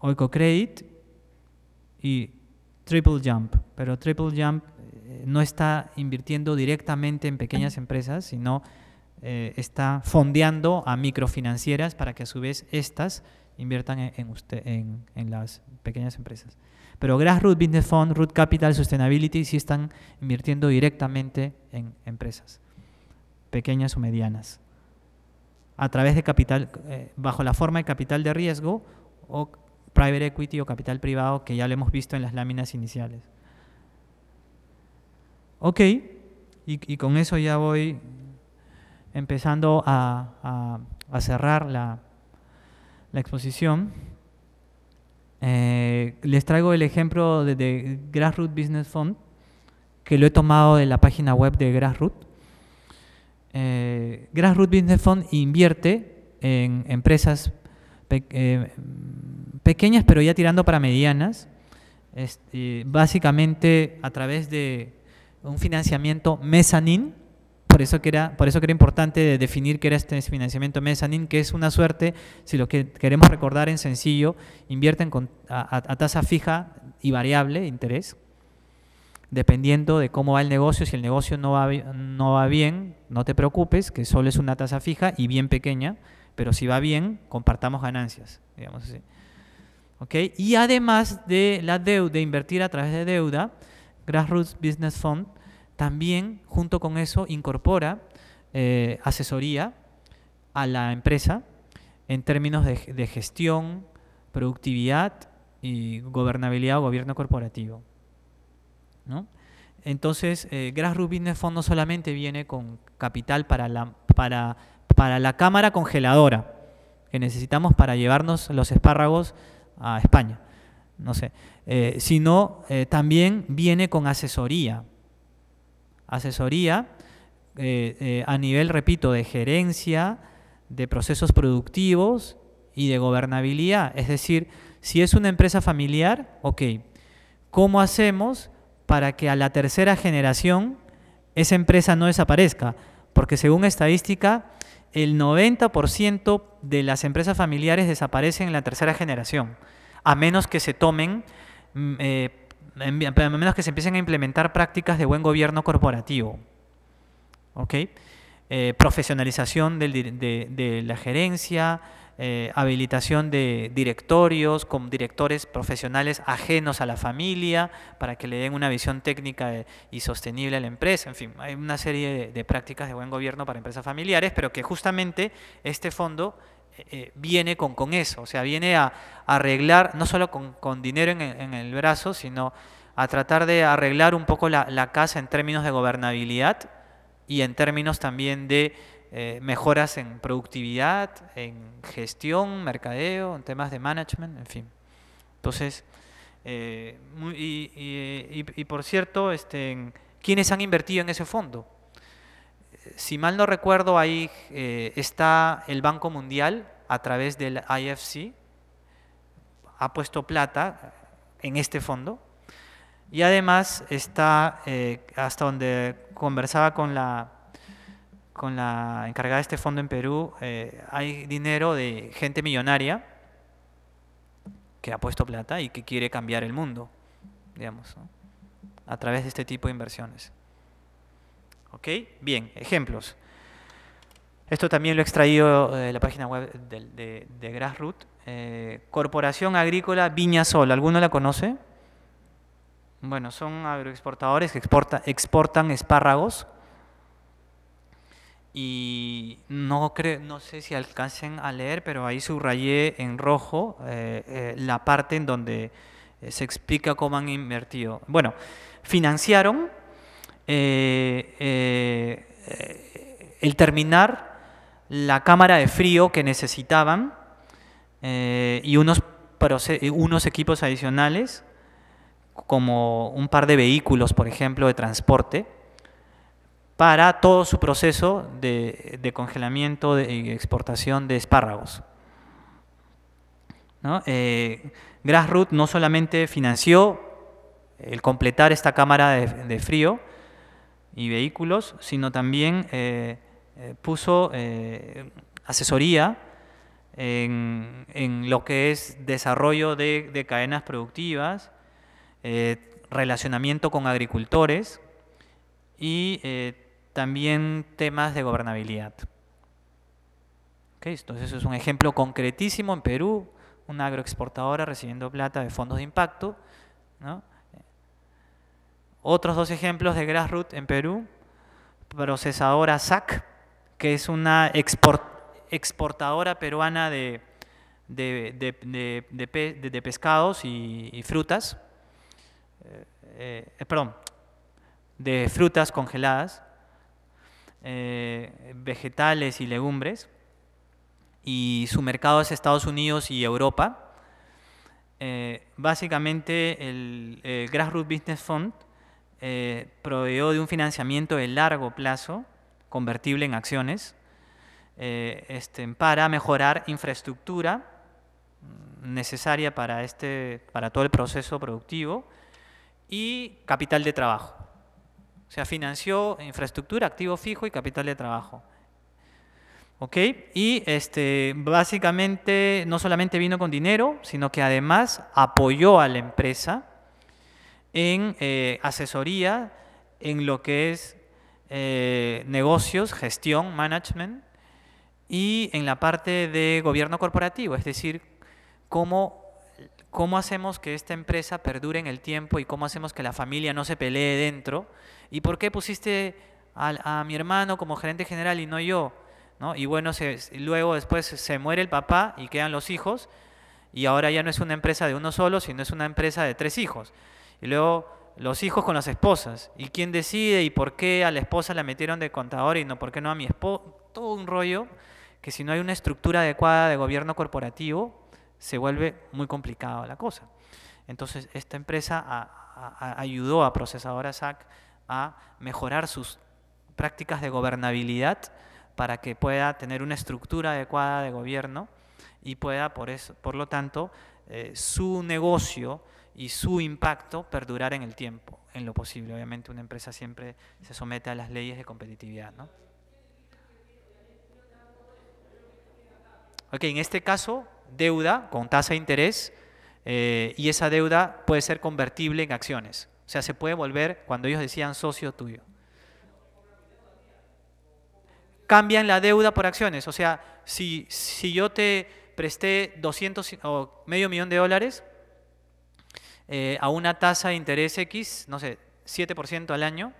Oicocredit y Triple Jump. Pero Triple Jump no está invirtiendo directamente en pequeñas empresas, sino está fondeando a microfinancieras para que a su vez estas inviertan en, usted, en las pequeñas empresas. Pero Grassroots Business Fund, Root Capital, Sustainability sí están invirtiendo directamente en empresas, pequeñas o medianas, a través de capital, eh, bajo la forma de capital de riesgo o private equity o capital privado, que ya lo hemos visto en las láminas iniciales. Ok, y, con eso ya voy empezando a, cerrar la, la exposición. Eh, les traigo el ejemplo de, Grassroot Business Fund, que lo he tomado de la página web de Grassroot. Eh, Grassroot Business Fund invierte en empresas eh, pequeñas, pero ya tirando para medianas, este, básicamente a través de un financiamiento mezzanine, por eso que era, por eso que era importante definir qué era este financiamiento mezzanine, que es una suerte, si lo que queremos recordar en sencillo, invierten con, a, tasa fija y variable interés, dependiendo de cómo va el negocio, si el negocio no va, no va bien, no te preocupes, que solo es una tasa fija y bien pequeña, pero si va bien, compartamos ganancias, digamos así. Y además de la deuda, invertir a través de deuda, Grassroots Business Fund también, junto con eso, incorpora eh, asesoría a la empresa en términos de, gestión, productividad y gobernabilidad o gobierno corporativo. Entonces, eh, Grassroots Business Fund no solamente viene con capital para la, para, para la cámara congeladora que necesitamos para llevarnos los espárragos a España, no sé, eh, sino eh, también viene con asesoría asesoría eh, eh, a nivel, repito, de gerencia, de procesos productivos y de gobernabilidad. Es decir, si es una empresa familiar, ok, ¿cómo hacemos para que a la tercera generación esa empresa no desaparezca? Porque según estadística, el 90% de las empresas familiares desaparecen en la tercera generación, a menos que se tomen mm, eh, a menos que se empiecen a implementar prácticas de buen gobierno corporativo. Eh, profesionalización de, la gerencia, eh, habilitación de directorios con directores profesionales ajenos a la familia para que le den una visión técnica y sostenible a la empresa. En fin, hay una serie de prácticas de buen gobierno para empresas familiares, pero que justamente este fondo eh, eh, viene con, con, eso, o sea, viene a, arreglar, no solo con, dinero en, el brazo, sino a tratar de arreglar un poco la, casa en términos de gobernabilidad y en términos también de eh, mejoras en productividad, en gestión, mercadeo, en temas de management, en fin. Entonces, y, por cierto, este, ¿quiénes han invertido en ese fondo? si mal no recuerdo, ahí eh, está el Banco Mundial a través del IFC, ha puesto plata en este fondo. Y además está, eh, hasta donde conversaba con la, con la encargada de este fondo en Perú, eh, hay dinero de gente millonaria que ha puesto plata y que quiere cambiar el mundo, digamos, a través de este tipo de inversiones. ¿Ok? Bien, ejemplos. Esto también lo he extraído eh, de la página web de, de, Grassroot. Eh, Corporación Agrícola Viña Sol, ¿alguno la conoce? Bueno, son agroexportadores que exportan espárragos y no, no sé si alcancen a leer, pero ahí subrayé en rojo eh, la parte en donde se explica cómo han invertido. Bueno, financiaron eh, eh, el terminar la cámara de frío que necesitaban eh, y unos, unos equipos adicionales como un par de vehículos, por ejemplo, de transporte, para todo su proceso de, congelamiento y de exportación de espárragos. ¿No? Grassroot no solamente financió el completar esta cámara de frío, y vehículos, sino también eh, eh, puso eh, asesoría en, lo que es desarrollo de, cadenas productivas, relacionamiento con agricultores y también temas de gobernabilidad. Okay, entonces eso es un ejemplo concretísimo en Perú, una agroexportadora recibiendo plata de fondos de impacto, ¿no? Otros dos ejemplos de grassroot en Perú, procesadora SAC, que es una exportadora peruana de, pescados y, frutas, eh, eh, perdón, de frutas congeladas, eh, vegetales y legumbres, y su mercado es Estados Unidos y Europa. básicamente el, Grassroot Business Fund eh, proveyó de un financiamiento de largo plazo, convertible en acciones, eh, este, para mejorar infraestructura mm, necesaria para, este, para todo el proceso productivo y capital de trabajo. O sea, financió infraestructura, activo fijo y capital de trabajo. ¿Ok? Y este, básicamente no solamente vino con dinero, sino que además apoyó a la empresa en eh, asesoría en lo que es eh, negocios, gestión, management y en la parte de gobierno corporativo, es decir, cómo, hacemos que esta empresa perdure en el tiempo y cómo hacemos que la familia no se pelee dentro y por qué pusiste a, mi hermano como gerente general y no yo. Y bueno, luego después se muere el papá y quedan los hijos y ahora ya no es una empresa de uno solo, sino es una empresa de tres hijos. Y luego los hijos con las esposas. ¿Y quién decide? ¿Y por qué a la esposa la metieron de contador y no por qué no a mi esposo? Todo un rollo que si no hay una estructura adecuada de gobierno corporativo, se vuelve muy complicada la cosa. Entonces, esta empresa ayudó a Procesadora SAC a mejorar sus prácticas de gobernabilidad para que pueda tener una estructura adecuada de gobierno y pueda, por, eso, por lo tanto, eh, su negocio y su impacto perdurar en el tiempo, en lo posible. Obviamente una empresa siempre se somete a las leyes de competitividad. ¿no? Ok, en este caso, deuda con tasa de interés eh, y esa deuda puede ser convertible en acciones. O sea, se puede volver, cuando ellos decían socio tuyo. Cambian la deuda por acciones. O sea, si, si yo te presté 200 o medio millón de dólares, eh, a una tasa de interés X, no sé, 7% al año,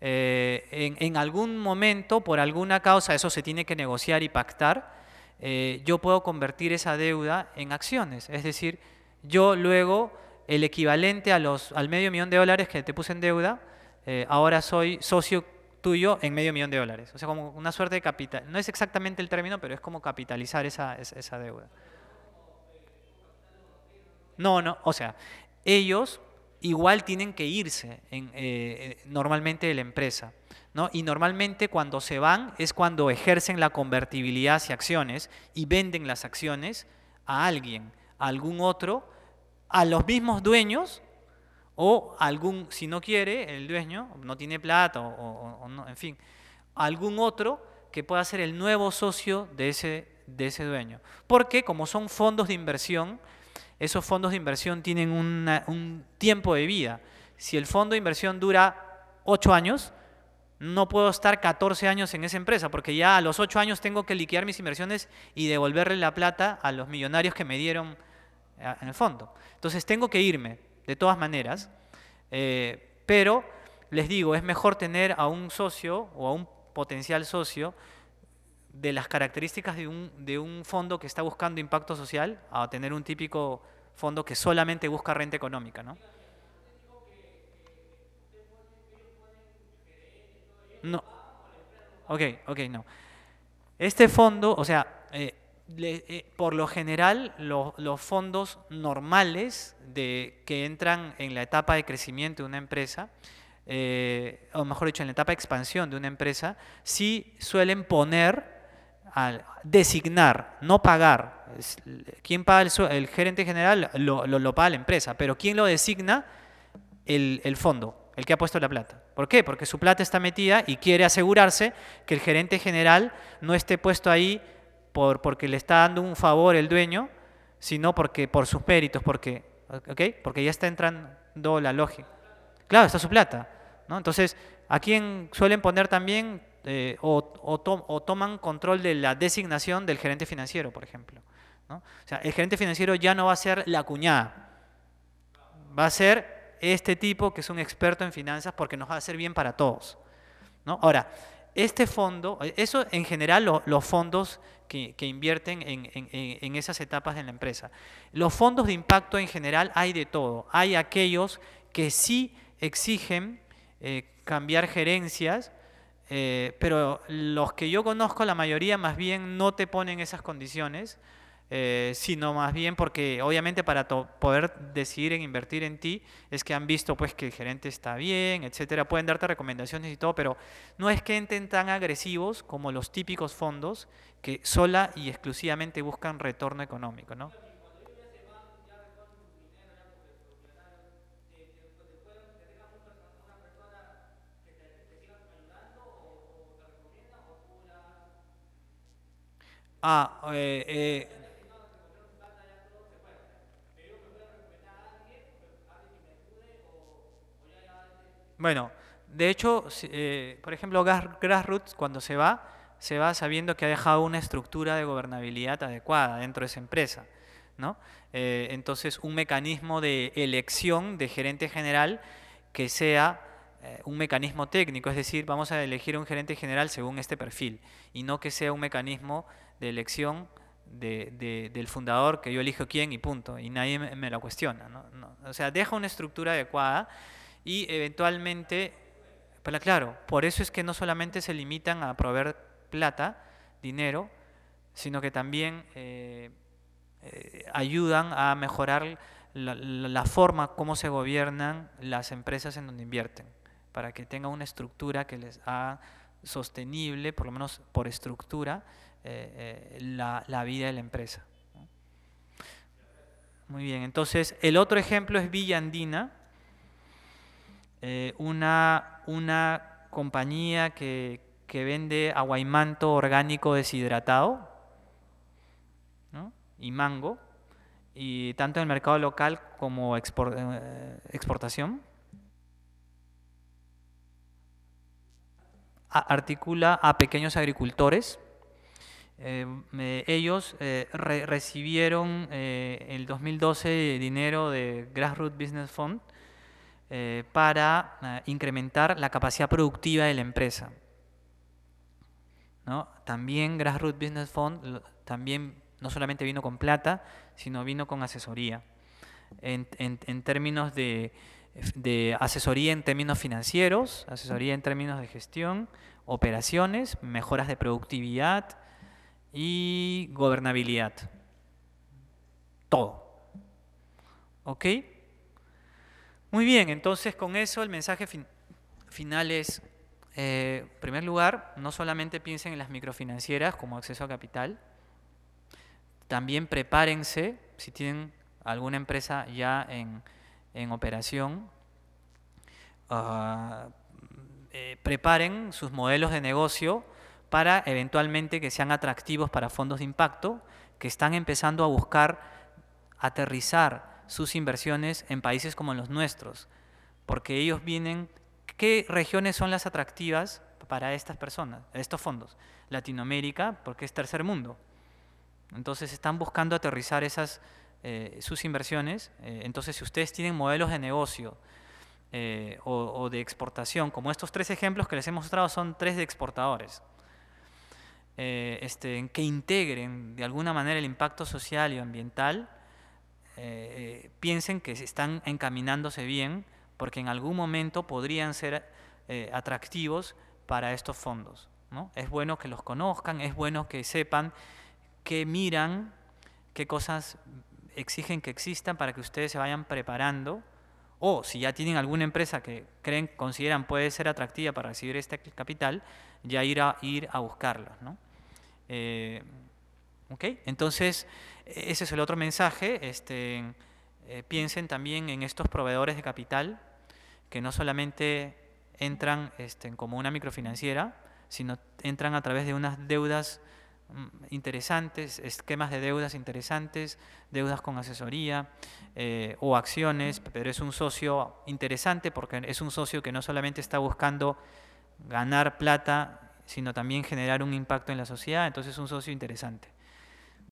eh, en, algún momento, por alguna causa, eso se tiene que negociar y pactar, eh, yo puedo convertir esa deuda en acciones. Es decir, yo luego el equivalente a los, al medio millón de dólares que te puse en deuda, ahora soy socio tuyo en medio millón de dólares. O sea, como una suerte de capital. No es exactamente el término, pero es como capitalizar esa deuda. No, no, o sea, ellos igual tienen que irse eh, eh, normalmente de la empresa. Y normalmente cuando se van es cuando ejercen la convertibilidad hacia acciones y venden las acciones a alguien, a algún otro, a los mismos dueños o algún, si no quiere, el dueño no tiene plata o, no, en fin, algún otro que pueda ser el nuevo socio de ese, de ese dueño. Porque como son fondos de inversión, esos fondos de inversión tienen un tiempo de vida. Si el fondo de inversión dura 8 años, no puedo estar 14 años en esa empresa, porque ya a los 8 años tengo que liquidar mis inversiones y devolverle la plata a los millonarios que me dieron eh, en el fondo. Entonces tengo que irme, de todas maneras, eh, pero les digo, es mejor tener a un socio o a un potencial socio de las características de un, de un fondo que está buscando impacto social a tener un típico fondo que solamente busca renta económica, ¿no? No. Ok, ok, no. Este fondo, o sea, eh, eh, por lo general los fondos normales de, que entran en la etapa de crecimiento de una empresa, eh, o mejor dicho, en la etapa de expansión de una empresa, sí suelen poner al designar, no pagar. ¿Quién paga el, el gerente general? Lo, lo, paga la empresa, pero ¿quién lo designa? El, fondo, el que ha puesto la plata. ¿Por qué? Porque su plata está metida y quiere asegurarse que el gerente general no esté puesto ahí por, porque le está dando un favor el dueño, sino porque por sus méritos, porque, ¿okay? porque ya está entrando la lógica. Claro, está su plata. ¿no? Entonces, ¿a quién suelen poner también eh, o, toman control de la designación del gerente financiero, por ejemplo. O sea, el gerente financiero ya no va a ser la cuñada, va a ser este tipo que es un experto en finanzas porque nos va a hacer bien para todos. ¿no? Ahora, este fondo, eso en general los fondos que, invierten en, esas etapas de la empresa. Los fondos de impacto en general hay de todo. Hay aquellos que sí exigen eh, cambiar gerencias, eh, pero los que yo conozco, la mayoría más bien no te ponen esas condiciones, eh, sino más bien porque obviamente para poder decidir en invertir en ti es que han visto pues que el gerente está bien, etcétera, pueden darte recomendaciones y todo, pero no es que entren tan agresivos como los típicos fondos que sola y exclusivamente buscan retorno económico, ¿no? Ah, eh, eh. bueno, de hecho, eh, por ejemplo, Grassroots cuando se va, se va sabiendo que ha dejado una estructura de gobernabilidad adecuada dentro de esa empresa. ¿no? entonces, un mecanismo de elección de gerente general que sea un mecanismo técnico, es decir, vamos a elegir un gerente general según este perfil y no que sea un mecanismo de elección del fundador, que yo elijo quién y punto, y nadie me, lo cuestiona. o sea, deja una estructura adecuada y eventualmente, pero pues, claro, por eso es que no solamente se limitan a proveer plata, dinero, sino que también eh, eh, ayudan a mejorar la, forma como se gobiernan las empresas en donde invierten, para que tengan una estructura que les haga sostenible, por lo menos por estructura, eh, eh, la, vida de la empresa. Muy bien, entonces el otro ejemplo es Villandina eh, una, una compañía que, que vende manto orgánico deshidratado y mango, y tanto en el mercado local como exportación. articula a pequeños agricultores eh, ellos eh, recibieron eh, el 2012 dinero de Grassroot Business Fund para incrementar la capacidad productiva de la empresa. También Grassroot Business Fund también no solamente vino con plata, sino vino con asesoría. En, términos de asesoría en términos financieros, asesoría en términos de gestión, operaciones, mejoras de productividad, y gobernabilidad. Todo. ¿Ok? Muy bien, entonces con eso el mensaje final es, eh, en primer lugar, no solamente piensen en las microfinancieras como acceso a capital, también prepárense si tienen alguna empresa ya en, operación, ah, eh, preparen sus modelos de negocio para eventualmente que sean atractivos para fondos de impacto que están empezando a buscar aterrizar sus inversiones en países como los nuestros, porque ellos vienen, ¿qué regiones son las atractivas para estas personas, estos fondos? Latinoamérica, porque es tercer mundo. Entonces están buscando aterrizar esas, eh, sus inversiones. Eh, entonces si ustedes tienen modelos de negocio, eh, o, o, de exportación, como estos tres ejemplos que les he mostrado son tres de exportadores. Eh, este, que integren de alguna manera el impacto social y ambiental, eh, eh, piensen que están encaminándose bien porque en algún momento podrían ser atractivos para estos fondos. ¿no? Es bueno que los conozcan, es bueno que sepan qué miran, qué cosas exigen que existan para que ustedes se vayan preparando o si ya tienen alguna empresa que creen, consideran puede ser atractiva para recibir este capital, ya ir a, ir a buscarlos. ¿no? Eh, okay. Entonces, ese es el otro mensaje. Este, eh, piensen también en estos proveedores de capital que no solamente entran este, como una microfinanciera, sino entran a través de unas deudas Mm, interesantes, esquemas de deudas interesantes, deudas con asesoría eh, o acciones, pero es un socio interesante porque es un socio que no solamente está buscando ganar plata, sino también generar un impacto en la sociedad, entonces es un socio interesante.